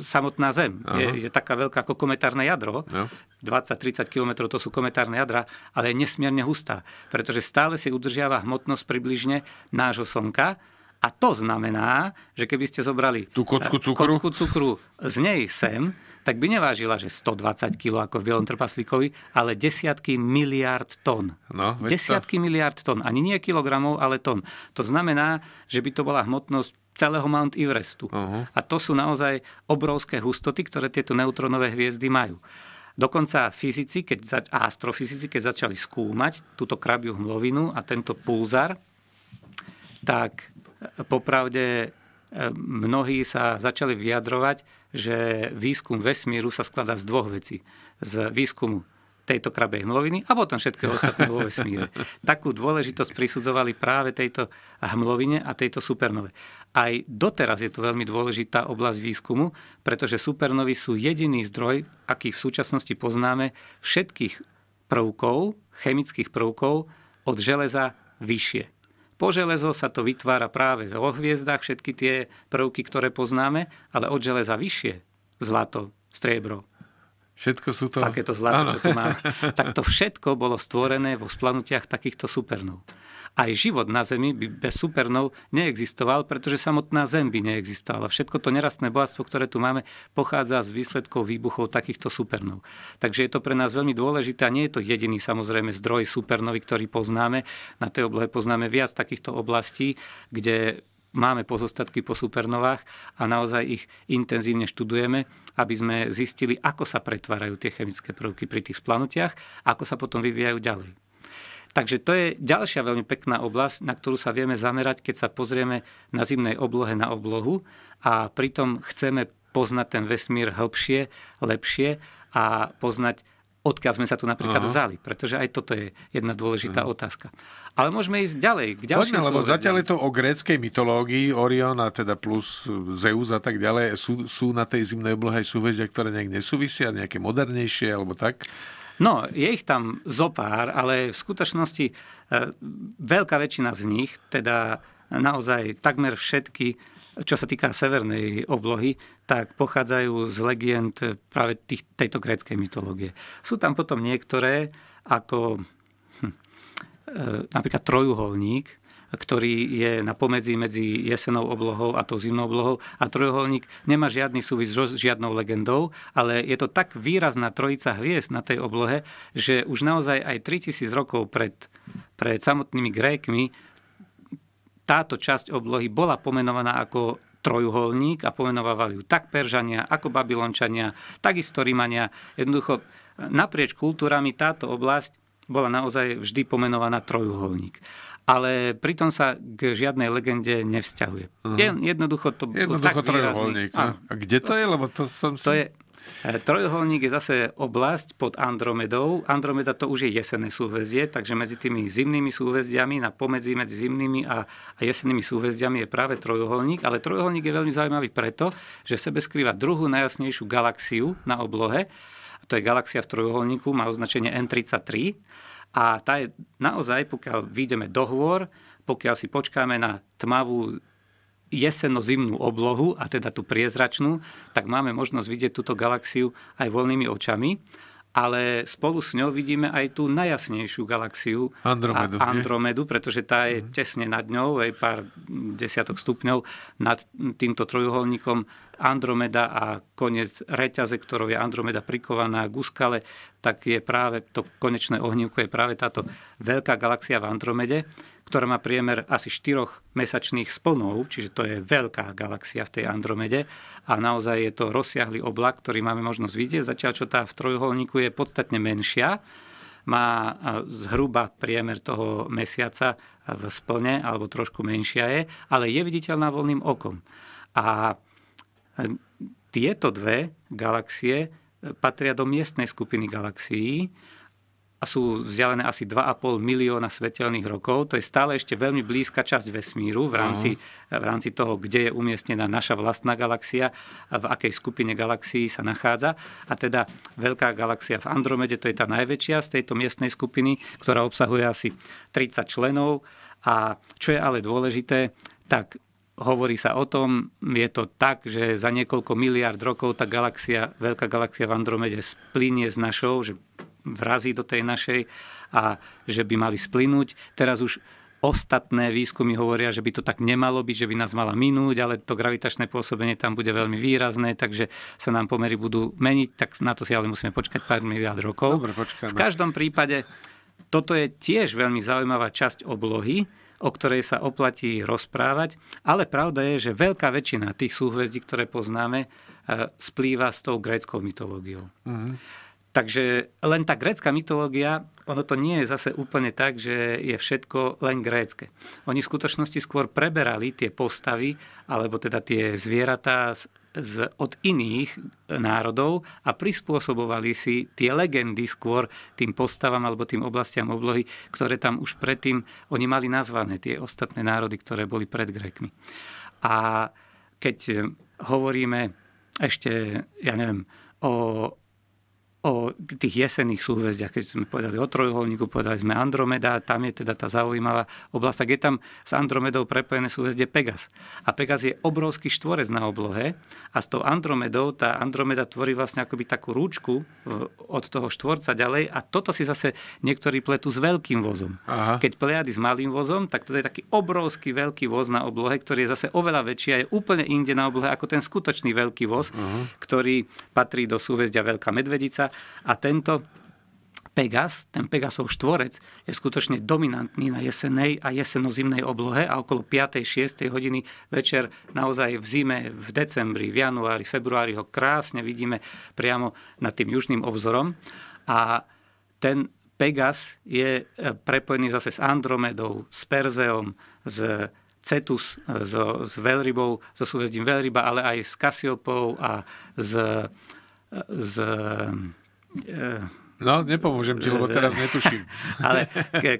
samotná Zem. Je, je taká veľká ako kometárne jadro. No. 20-30 km to sú kometárne jadra, ale je nesmierne hustá, pretože stále si udržiava hmotnosť približne nášho Slnka. A to znamená, že keby ste zobrali tú kocku eh, cukru, kocku cukru z nej sem, tak by nevážila, že 120 kg ako v Bielom trpaslíkovi, ale desiatky miliard tón. No, desiatky to... miliard tón. Ani nie kilogramov, ale tón. To znamená, že by to bola hmotnosť celého Mount Everestu. Uh-huh. A to sú naozaj obrovské hustoty, ktoré tieto neutronové hviezdy majú. Dokonca fyzici, keď za, astrofyzici, keď začali skúmať túto krabiu hmlovinu a tento pulzar, tak e, popravde e, mnohí sa začali vyjadrovať, že výskum vesmíru sa skladá z dvoch vecí. Z výskumu tejto krabej hmloviny a potom všetkého ostatného vo vesmíre. Takú dôležitosť prisudzovali práve tejto hmlovine a tejto supernove. Aj doteraz je to veľmi dôležitá oblasť výskumu, pretože supernovy sú jediný zdroj, aký v súčasnosti poznáme, všetkých prvkov, chemických prvkov od železa vyššie. Po železo sa to vytvára práve vo hviezdách, všetky tie prvky, ktoré poznáme, ale od železa vyššie, zlato, striebro, Všetko sú to... Takéto zlato, ano. čo tu máme. Tak to všetko bolo stvorené vo splanutiach takýchto supernov aj život na Zemi by bez supernov neexistoval, pretože samotná Zem by neexistovala. Všetko to nerastné bohatstvo, ktoré tu máme, pochádza z výsledkov výbuchov takýchto supernov. Takže je to pre nás veľmi dôležité a nie je to jediný samozrejme zdroj supernovy, ktorý poznáme. Na tej oblohe poznáme viac takýchto oblastí, kde máme pozostatky po supernovách a naozaj ich intenzívne študujeme, aby sme zistili, ako sa pretvárajú tie chemické prvky pri tých splanutiach a ako sa potom vyvíjajú ďalej. Takže to je ďalšia veľmi pekná oblasť, na ktorú sa vieme zamerať, keď sa pozrieme na zimnej oblohe na oblohu a pritom chceme poznať ten vesmír hĺbšie, lepšie a poznať, odkiaľ sme sa tu napríklad Aha. vzali. Pretože aj toto je jedna dôležitá Aha. otázka. Ale môžeme ísť ďalej. K Poďme, lebo zatiaľ je to o gréckej mytológii, Orion a teda plus Zeus a tak ďalej. Sú, sú na tej zimnej oblohe aj súvezia, ktoré nejak nesúvisia, nejaké modernejšie alebo tak? No, je ich tam zo pár, ale v skutočnosti e, veľká väčšina z nich, teda naozaj takmer všetky, čo sa týka severnej oblohy, tak pochádzajú z legend práve tých, tejto gréckej mytológie. Sú tam potom niektoré, ako hm, e, napríklad trojuholník, ktorý je na pomedzi medzi jesenou oblohou a tou zimnou oblohou. A trojuholník nemá žiadny súvis s žiadnou legendou, ale je to tak výrazná trojica hviezd na tej oblohe, že už naozaj aj 3000 rokov pred, pred samotnými Grékmi táto časť oblohy bola pomenovaná ako trojuholník a pomenovávali ju tak Peržania, ako Babylončania, takisto Rímania. Jednoducho naprieč kultúrami táto oblasť bola naozaj vždy pomenovaná trojuholník ale pritom sa k žiadnej legende nevzťahuje. Uh-huh. Jen, jednoducho to jednoducho tak trojuholník. Výrazný, no. a kde to, to je? Lebo to som si... To je, e, trojuholník je zase oblasť pod Andromedou. Andromeda to už je jesenné súvezdie, takže medzi tými zimnými súvezdiami, na pomedzi medzi zimnými a, a jesenými súvezdiami je práve trojuholník, ale trojuholník je veľmi zaujímavý preto, že v sebe skrýva druhú najjasnejšiu galaxiu na oblohe, a to je galaxia v trojuholníku, má označenie N33 a tá je naozaj, pokiaľ vyjdeme do hôr, pokiaľ si počkáme na tmavú jeseno-zimnú oblohu, a teda tú priezračnú, tak máme možnosť vidieť túto galaxiu aj voľnými očami ale spolu s ňou vidíme aj tú najjasnejšiu galaxiu Andromedu, a Andromedu pretože tá je mm. tesne nad ňou, aj pár desiatok stupňov nad týmto trojuholníkom Andromeda a koniec reťaze, ktorou je Andromeda prikovaná k úskale, tak je práve to konečné ohnívko, je práve táto veľká galaxia v Andromede ktorá má priemer asi 4 mesačných splnov, čiže to je veľká galaxia v tej Andromede a naozaj je to rozsiahly oblak, ktorý máme možnosť vidieť, zatiaľ čo tá v trojuholníku je podstatne menšia, má e, zhruba priemer toho mesiaca v splne, alebo trošku menšia je, ale je viditeľná voľným okom. A e, tieto dve galaxie e, patria do miestnej skupiny galaxií, a sú vzdialené asi 2,5 milióna svetelných rokov. To je stále ešte veľmi blízka časť vesmíru v rámci, v rámci toho, kde je umiestnená naša vlastná galaxia, v akej skupine galaxií sa nachádza. A teda veľká galaxia v Andromede, to je tá najväčšia z tejto miestnej skupiny, ktorá obsahuje asi 30 členov. A čo je ale dôležité, tak hovorí sa o tom, je to tak, že za niekoľko miliard rokov tá galaxia, veľká galaxia v Andromede splínie s našou, že vrazí do tej našej a že by mali splynúť. Teraz už ostatné výskumy hovoria, že by to tak nemalo byť, že by nás mala minúť, ale to gravitačné pôsobenie tam bude veľmi výrazné, takže sa nám pomery budú meniť, tak na to si ale musíme počkať pár miliard rokov. Dobre, počkáme. V každom prípade toto je tiež veľmi zaujímavá časť oblohy, o ktorej sa oplatí rozprávať, ale pravda je, že veľká väčšina tých súhvezdí, ktoré poznáme, e, splýva s tou gréckou mytológiou. Uh-huh. Takže len tá grécka mytológia, ono to nie je zase úplne tak, že je všetko len grécke. Oni v skutočnosti skôr preberali tie postavy, alebo teda tie zvieratá z, z, od iných národov a prispôsobovali si tie legendy skôr tým postavám alebo tým oblastiam oblohy, ktoré tam už predtým oni mali nazvané, tie ostatné národy, ktoré boli pred Grékmi. A keď hovoríme ešte, ja neviem, o o tých jesenných súhvezdiach, keď sme povedali o trojuholníku, povedali sme Andromeda, tam je teda tá zaujímavá oblasť, tak je tam s Andromedou prepojené súhvezdie Pegas. A Pegas je obrovský štvorec na oblohe a s tou Andromedou, tá Andromeda tvorí vlastne akoby takú rúčku e, od toho štvorca ďalej a toto si zase niektorí pletú s veľkým vozom. Aha. Keď Plejady s malým vozom, tak toto je taký obrovský veľký voz na oblohe, ktorý je zase oveľa väčší a je úplne inde na oblohe ako ten skutočný veľký voz, Aha. ktorý patrí do súhvezdia Veľká medvedica a tento Pegas, ten Pegasov štvorec, je skutočne dominantný na jesenej a jesenozimnej oblohe a okolo 5. 6. hodiny večer naozaj v zime, v decembri, v januári, februári ho krásne vidíme priamo nad tým južným obzorom. A ten Pegas je e, prepojený zase s Andromedou, s Perzeom, s Cetus, e, so, s Velrybou, so súvezdím Velryba, ale aj s Kasiopou a s, e, s No, nepomôžem ti, lebo teraz netuším. Ale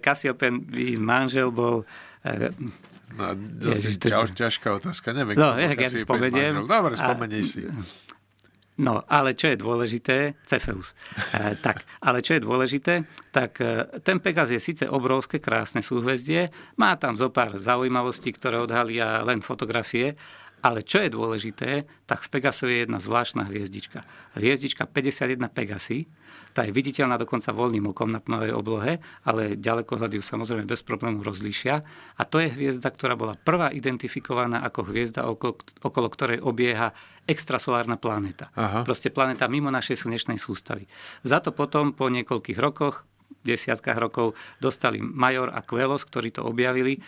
Kasiopen, manžel bol... Eh, no, to ťaž, ťažká otázka. Neviem, no, ja, si spomeniem. Dobre, spomenieš si. No, ale čo je dôležité, Cefeus. E, eh, tak, ale čo je dôležité, tak e, ten Pegas je síce obrovské, krásne súhvezdie, má tam zo pár zaujímavostí, ktoré odhalia len fotografie, ale čo je dôležité, tak v Pegasu je jedna zvláštna hviezdička. Hviezdička 51 Pegasy, tá je viditeľná dokonca voľným okom na tmavej oblohe, ale ďalekohľady ju samozrejme bez problémov rozlíšia. A to je hviezda, ktorá bola prvá identifikovaná ako hviezda, okolo, okolo ktorej obieha extrasolárna planéta. Aha. Proste planéta mimo našej slnečnej sústavy. Za to potom po niekoľkých rokoch desiatkách rokov dostali Major a Quelos, ktorí to objavili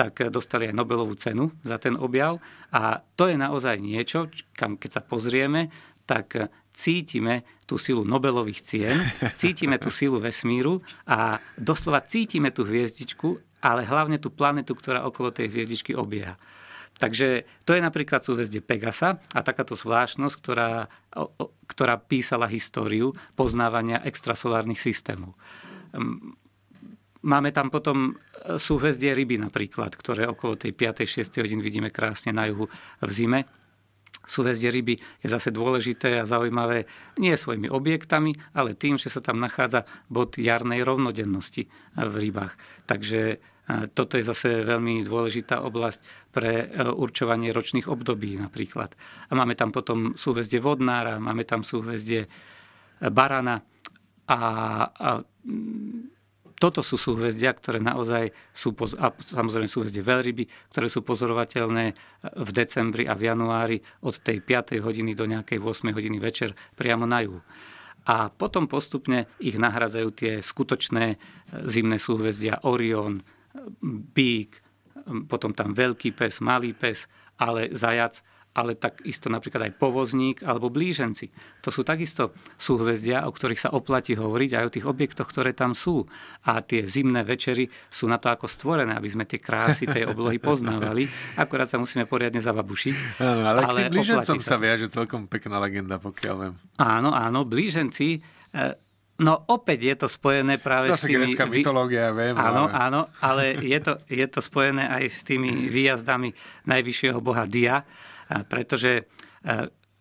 tak dostali aj Nobelovú cenu za ten objav. A to je naozaj niečo, kam keď sa pozrieme, tak cítime tú silu Nobelových cien, cítime tú silu vesmíru a doslova cítime tú hviezdičku, ale hlavne tú planetu, ktorá okolo tej hviezdičky obieha. Takže to je napríklad súhvezdie Pegasa a takáto zvláštnosť, ktorá, ktorá písala históriu poznávania extrasolárnych systémov hm, Máme tam potom e, súhvezdie ryby napríklad, ktoré okolo tej 5. 6. hodín vidíme krásne na juhu v zime. Súhvezdie ryby je zase dôležité a zaujímavé nie svojimi objektami, ale tým, že sa tam nachádza bod jarnej rovnodennosti e, v rybách. Takže e, toto je zase veľmi dôležitá oblasť pre určovanie ročných období napríklad. A máme tam potom súhvezdie vodnára, máme tam súhvezdie barana a, a toto sú súhvezdia, ktoré naozaj sú, a samozrejme súhvezdie veľryby, ktoré sú pozorovateľné e, v decembri a v januári od tej 5. hodiny do nejakej 8. hodiny večer priamo na juhu. A potom postupne ich nahradzajú tie skutočné e, zimné súhvezdia Orion, e, Bík, potom tam veľký pes, malý pes, ale zajac ale takisto napríklad aj povozník alebo blíženci. To sú takisto súhvezdia, o ktorých sa oplatí hovoriť aj o tých objektoch, ktoré tam sú. A tie zimné večery sú na to ako stvorené, aby sme tie krásy tej oblohy poznávali. Akurát sa musíme poriadne zababušiť. Áno, ale, ale k tým blížencom sa, sa viaže celkom pekná legenda, pokiaľ viem. Áno, áno, blíženci e, No opäť je to spojené práve to s tými... vý... mytológia, viem. Áno, ale... áno, ale je to, je to spojené aj s tými výjazdami najvyššieho boha Dia, pretože e,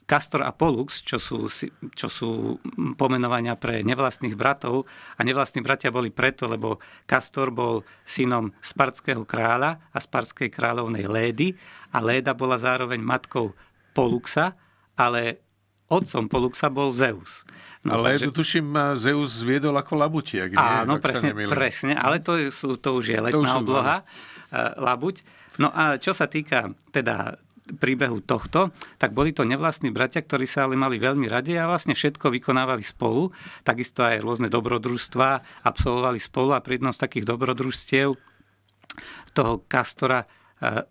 Castor a Pollux, čo sú, čo sú pomenovania pre nevlastných bratov, a nevlastní bratia boli preto, lebo Castor bol synom spartského kráľa a spartskej kráľovnej Lédy a Léda bola zároveň matkou Poluxa, ale otcom Poluxa bol Zeus. No, ale takže... to tuším, Zeus zviedol ako labutiak. Áno, Ak presne, presne, ale to, sú, to už je letná to už obloha, áno. Eh, labuť. No a čo sa týka teda príbehu tohto, tak boli to nevlastní bratia, ktorí sa ale mali veľmi radi a vlastne všetko vykonávali spolu. Takisto aj rôzne dobrodružstva absolvovali spolu a pri jednom z takých dobrodružstiev toho Kastora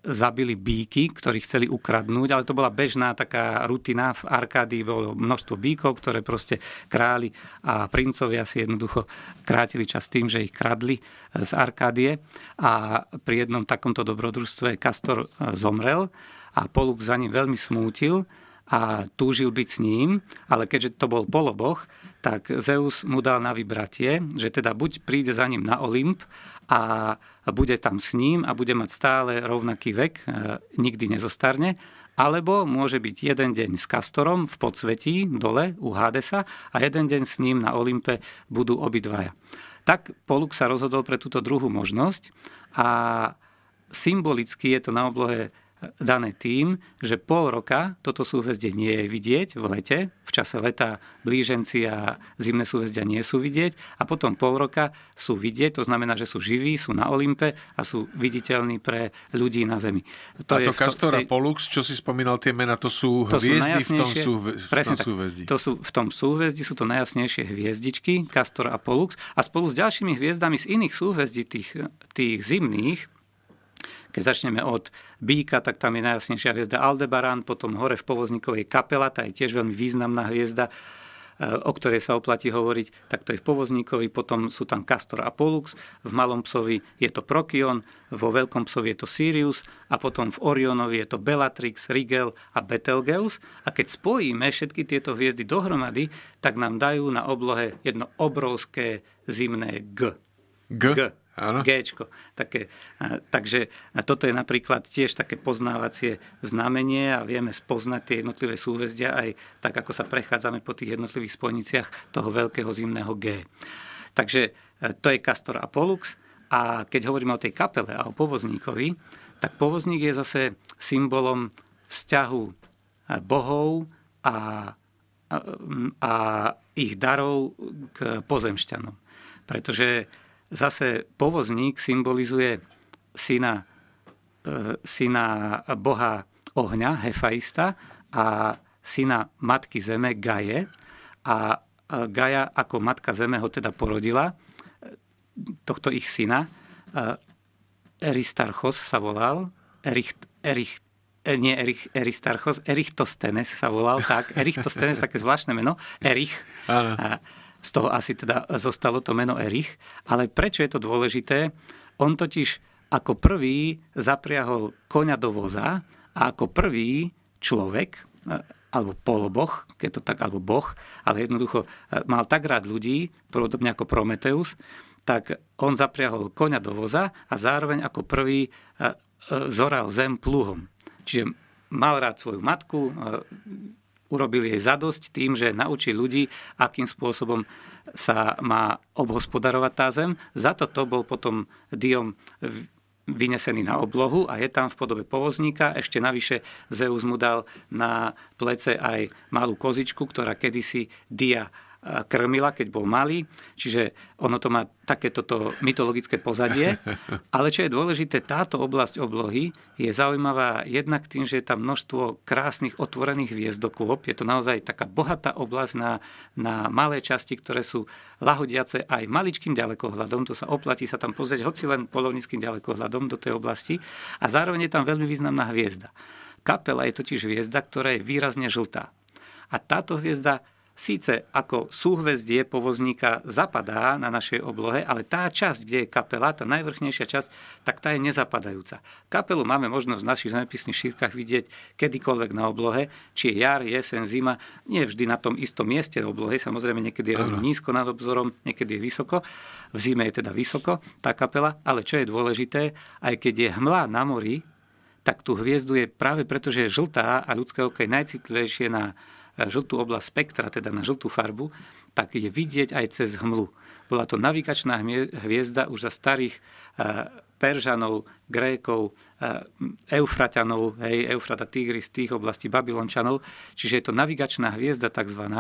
zabili bíky, ktorí chceli ukradnúť, ale to bola bežná taká rutina. V Arkádii bolo množstvo bíkov, ktoré proste králi a princovia si jednoducho krátili čas tým, že ich kradli e, z Arkádie. A pri jednom takomto dobrodružstve Kastor e, zomrel a Poluk za ním veľmi smútil a túžil byť s ním, ale keďže to bol poloboch, tak Zeus mu dal na vybratie, že teda buď príde za ním na Olymp a bude tam s ním a bude mať stále rovnaký vek, e, nikdy nezostarne, alebo môže byť jeden deň s Kastorom v podsvetí, dole, u Hadesa a jeden deň s ním na Olympe budú obidvaja. Tak Poluk sa rozhodol pre túto druhú možnosť a symbolicky je to na oblohe dané tým, že pol roka toto súhvezdie nie je vidieť v lete, v čase leta blíženci a zimné súhvezdia nie sú vidieť a potom pol roka sú vidieť, to znamená, že sú živí, sú na Olympe a sú viditeľní pre ľudí na Zemi. To a to Castor a Pollux, čo si spomínal tie mená, to sú to hviezdy sú v tom, súhve, v tom súhvezdí. To sú, v tom súhvezdí sú to najjasnejšie hviezdičky, Castor a Pollux a spolu s ďalšími hviezdami z iných súhvezdí tých, tých zimných, keď začneme od Bíka, tak tam je najjasnejšia hviezda Aldebaran, potom hore v Povoznikovej kapela, tá je tiež veľmi významná hviezda e, o ktorej sa oplatí hovoriť, tak to je v Povozníkovi, potom sú tam Castor a Pollux, v Malom psovi je to Prokion, vo Veľkom psovi je to Sirius a potom v Orionovi je to Bellatrix, Rigel a Betelgeus. A keď spojíme všetky tieto hviezdy dohromady, tak nám dajú na oblohe jedno obrovské zimné G. G. G. Áno. Gčko. Také, takže toto je napríklad tiež také poznávacie znamenie a vieme spoznať tie jednotlivé súvezdia aj tak, ako sa prechádzame po tých jednotlivých spojniciach toho veľkého zimného G. Takže e, to je Castor a Pollux. A keď hovoríme o tej kapele a o povozníkovi, tak povozník je zase symbolom vzťahu e, bohov a, a, e, a ich darov k pozemšťanom. Pretože Zase povozník symbolizuje syna, e, syna boha ohňa, Hefaista, a syna matky zeme, Gaje. A e, Gaja ako matka zeme ho teda porodila, e, tohto ich syna. Eristarchos sa volal, Erich, Erich, nie Erich, Eristarchos, Erichtostenes sa volal, tak, Erichtostenes, také zvláštne meno, Erich. Áno. Z toho asi teda zostalo to meno Erich. Ale prečo je to dôležité? On totiž ako prvý zapriahol koňa do voza a ako prvý človek, e, alebo poloboch, keď to tak, alebo boh, ale jednoducho e, mal tak rád ľudí, podobne ako Prometeus, tak on zapriahol koňa do voza a zároveň ako prvý e, zoral zem pluhom. Čiže mal rád svoju matku, urobil jej zadosť tým, že naučí ľudí, akým spôsobom sa má obhospodarovať tá zem. Za to to bol potom Diom vynesený na oblohu a je tam v podobe povozníka. Ešte navyše Zeus mu dal na plece aj malú kozičku, ktorá kedysi Dia krmila, keď bol malý. Čiže ono to má takéto mytologické pozadie. Ale čo je dôležité, táto oblasť oblohy je zaujímavá jednak tým, že je tam množstvo krásnych otvorených hviezdokôb. Je to naozaj taká bohatá oblasť na, na malé časti, ktoré sú lahodiace aj maličkým ďalekohľadom. To sa oplatí sa tam pozrieť hoci len polovnickým ďalekohľadom do tej oblasti. A zároveň je tam veľmi významná hviezda. Kapela je totiž hviezda, ktorá je výrazne žltá. A táto hviezda síce ako súhvezdie povozníka zapadá na našej oblohe, ale tá časť, kde je kapela, tá najvrchnejšia časť, tak tá je nezapadajúca. Kapelu máme možnosť v našich zemepisných šírkach vidieť kedykoľvek na oblohe, či je jar, jesen, zima, nie vždy na tom istom mieste oblohy, samozrejme niekedy je veľmi nízko nad obzorom, niekedy je vysoko, v zime je teda vysoko tá kapela, ale čo je dôležité, aj keď je hmla na mori, tak tú hviezdu je práve preto, že je žltá a ľudské oko je najcitlivejšie na žltú oblasť spektra, teda na žltú farbu, tak je vidieť aj cez hmlu. Bola to navigačná hviezda už za starých eh, Peržanov, Grékov, eh, Eufraťanov, hej, Eufrata Tigris, tých oblastí Babylončanov. Čiže je to navigačná hviezda tzv.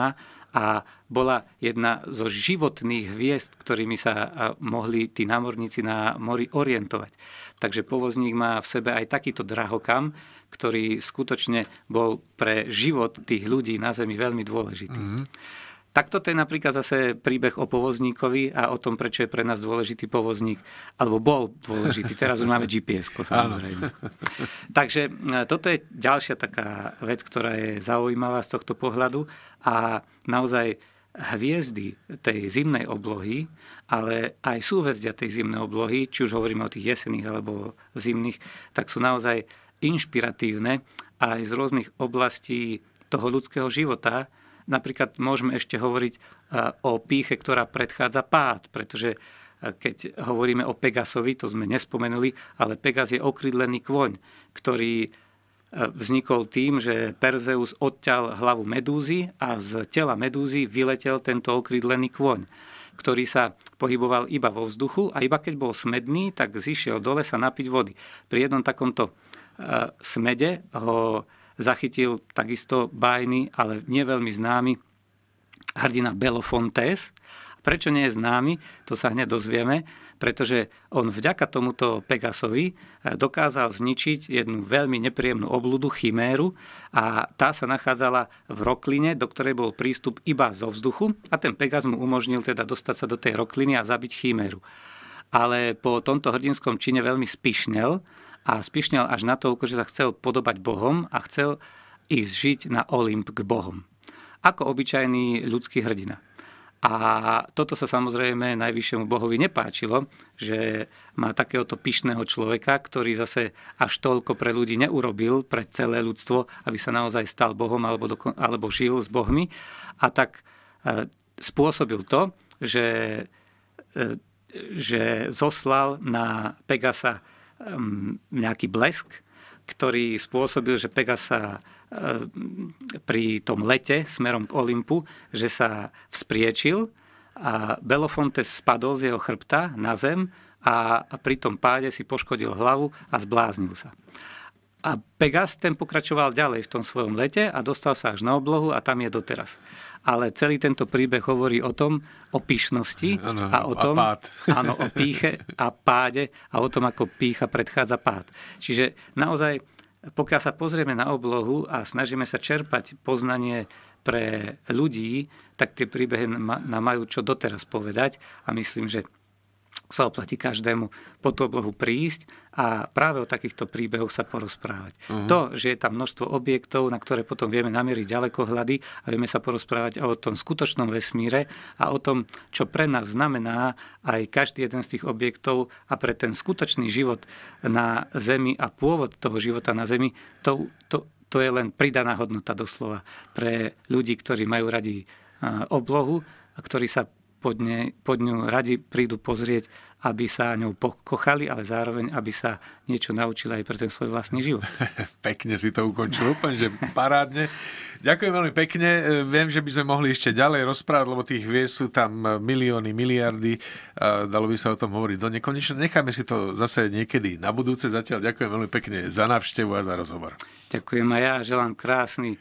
a bola jedna zo životných hviezd, ktorými sa eh, mohli tí námorníci na mori orientovať. Takže povozník má v sebe aj takýto drahokam, ktorý skutočne bol pre život tých ľudí na Zemi veľmi dôležitý. Mm-hmm. Takto toto je napríklad zase príbeh o povozníkovi a o tom, prečo je pre nás dôležitý povozník, alebo bol dôležitý. Teraz už máme gps samozrejme. Takže e, toto je ďalšia taká vec, ktorá je zaujímavá z tohto pohľadu a naozaj hviezdy tej zimnej oblohy, ale aj súhvezdia tej zimnej oblohy, či už hovoríme o tých jesených alebo zimných, tak sú naozaj inšpiratívne aj z rôznych oblastí toho ľudského života Napríklad môžeme ešte hovoriť e, o píche, ktorá predchádza pád, pretože e, keď hovoríme o Pegasovi, to sme nespomenuli, ale Pegas je okrydlený kvoň, ktorý e, vznikol tým, že Perzeus odťal hlavu medúzy a z tela medúzy vyletel tento okrydlený kvoň, ktorý sa pohyboval iba vo vzduchu a iba keď bol smedný, tak zišiel dole sa napiť vody. Pri jednom takomto smede ho zachytil takisto bajný, ale nie veľmi známy hrdina Belofontes. Prečo nie je známy, to sa hneď dozvieme, pretože on vďaka tomuto Pegasovi e, dokázal zničiť jednu veľmi nepríjemnú obludu, chiméru a tá sa nachádzala v rokline, do ktorej bol prístup iba zo vzduchu a ten Pegas mu umožnil teda dostať sa do tej rokliny a zabiť chiméru. Ale po tomto hrdinskom čine veľmi spišnel, a spišňal až natoľko, že sa chcel podobať Bohom a chcel ísť žiť na Olymp k Bohom. Ako obyčajný ľudský hrdina. A toto sa samozrejme najvyššiemu bohovi nepáčilo, že má takéhoto pyšného človeka, ktorý zase až toľko pre ľudí neurobil, pre celé ľudstvo, aby sa naozaj stal bohom alebo, dokon- alebo žil s bohmi. A tak e, spôsobil to, že, e, že zoslal na Pegasa nejaký blesk, ktorý spôsobil, že Pegas sa pri tom lete smerom k Olympu, že sa vzpriečil a Belofonte spadol z jeho chrbta na zem a pri tom páde si poškodil hlavu a zbláznil sa. A Pegas ten pokračoval ďalej v tom svojom lete a dostal sa až na oblohu a tam je doteraz. Ale celý tento príbeh hovorí o tom, o pyšnosti ano, a o tom, a pád. áno, o píche a páde a o tom, ako pícha predchádza pád. Čiže naozaj, pokiaľ sa pozrieme na oblohu a snažíme sa čerpať poznanie pre ľudí, tak tie príbehy nám majú čo doteraz povedať a myslím, že sa oplatí každému po tú oblohu prísť a práve o takýchto príbehoch sa porozprávať. Uh-huh. To, že je tam množstvo objektov, na ktoré potom vieme namieriť ďalekohľady a vieme sa porozprávať o tom skutočnom vesmíre a o tom, čo pre nás znamená aj každý jeden z tých objektov a pre ten skutočný život na Zemi a pôvod toho života na Zemi, to, to, to je len pridaná hodnota doslova pre ľudí, ktorí majú radi eh, oblohu a ktorí sa pod, ne, pod ňu radi prídu pozrieť, aby sa ňou pokochali, ale zároveň, aby sa niečo naučili aj pre ten svoj vlastný život. pekne si to ukončil, úplne, že parádne. Ďakujem veľmi pekne. E, viem, že by sme mohli ešte ďalej rozprávať, lebo tých hviezd sú tam e, milióny, miliardy. E, dalo by sa o tom hovoriť do nekonečna. Necháme si to zase niekedy na budúce. Zatiaľ ďakujem veľmi pekne za návštevu a za rozhovor. Ďakujem aj ja. Želám krásny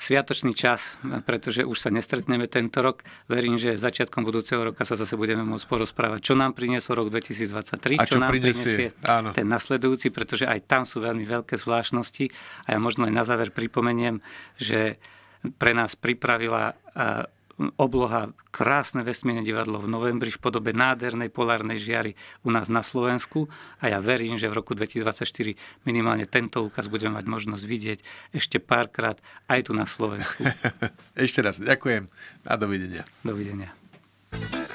sviatočný čas, pretože už sa nestretneme tento rok. Verím, že začiatkom budúceho roka sa zase budeme môcť porozprávať, čo nám priniesol rok 2023, a čo, čo nám prinesie, prinesie áno. ten nasledujúci, pretože aj tam sú veľmi veľké zvláštnosti. A ja možno aj na záver pripomeniem, že pre nás pripravila obloha krásne vesmírne divadlo v novembri v podobe nádhernej polárnej žiary u nás na Slovensku a ja verím, že v roku 2024 minimálne tento úkaz budeme mať možnosť vidieť ešte párkrát aj tu na Slovensku. ešte raz ďakujem a dovidenia. Dovidenia.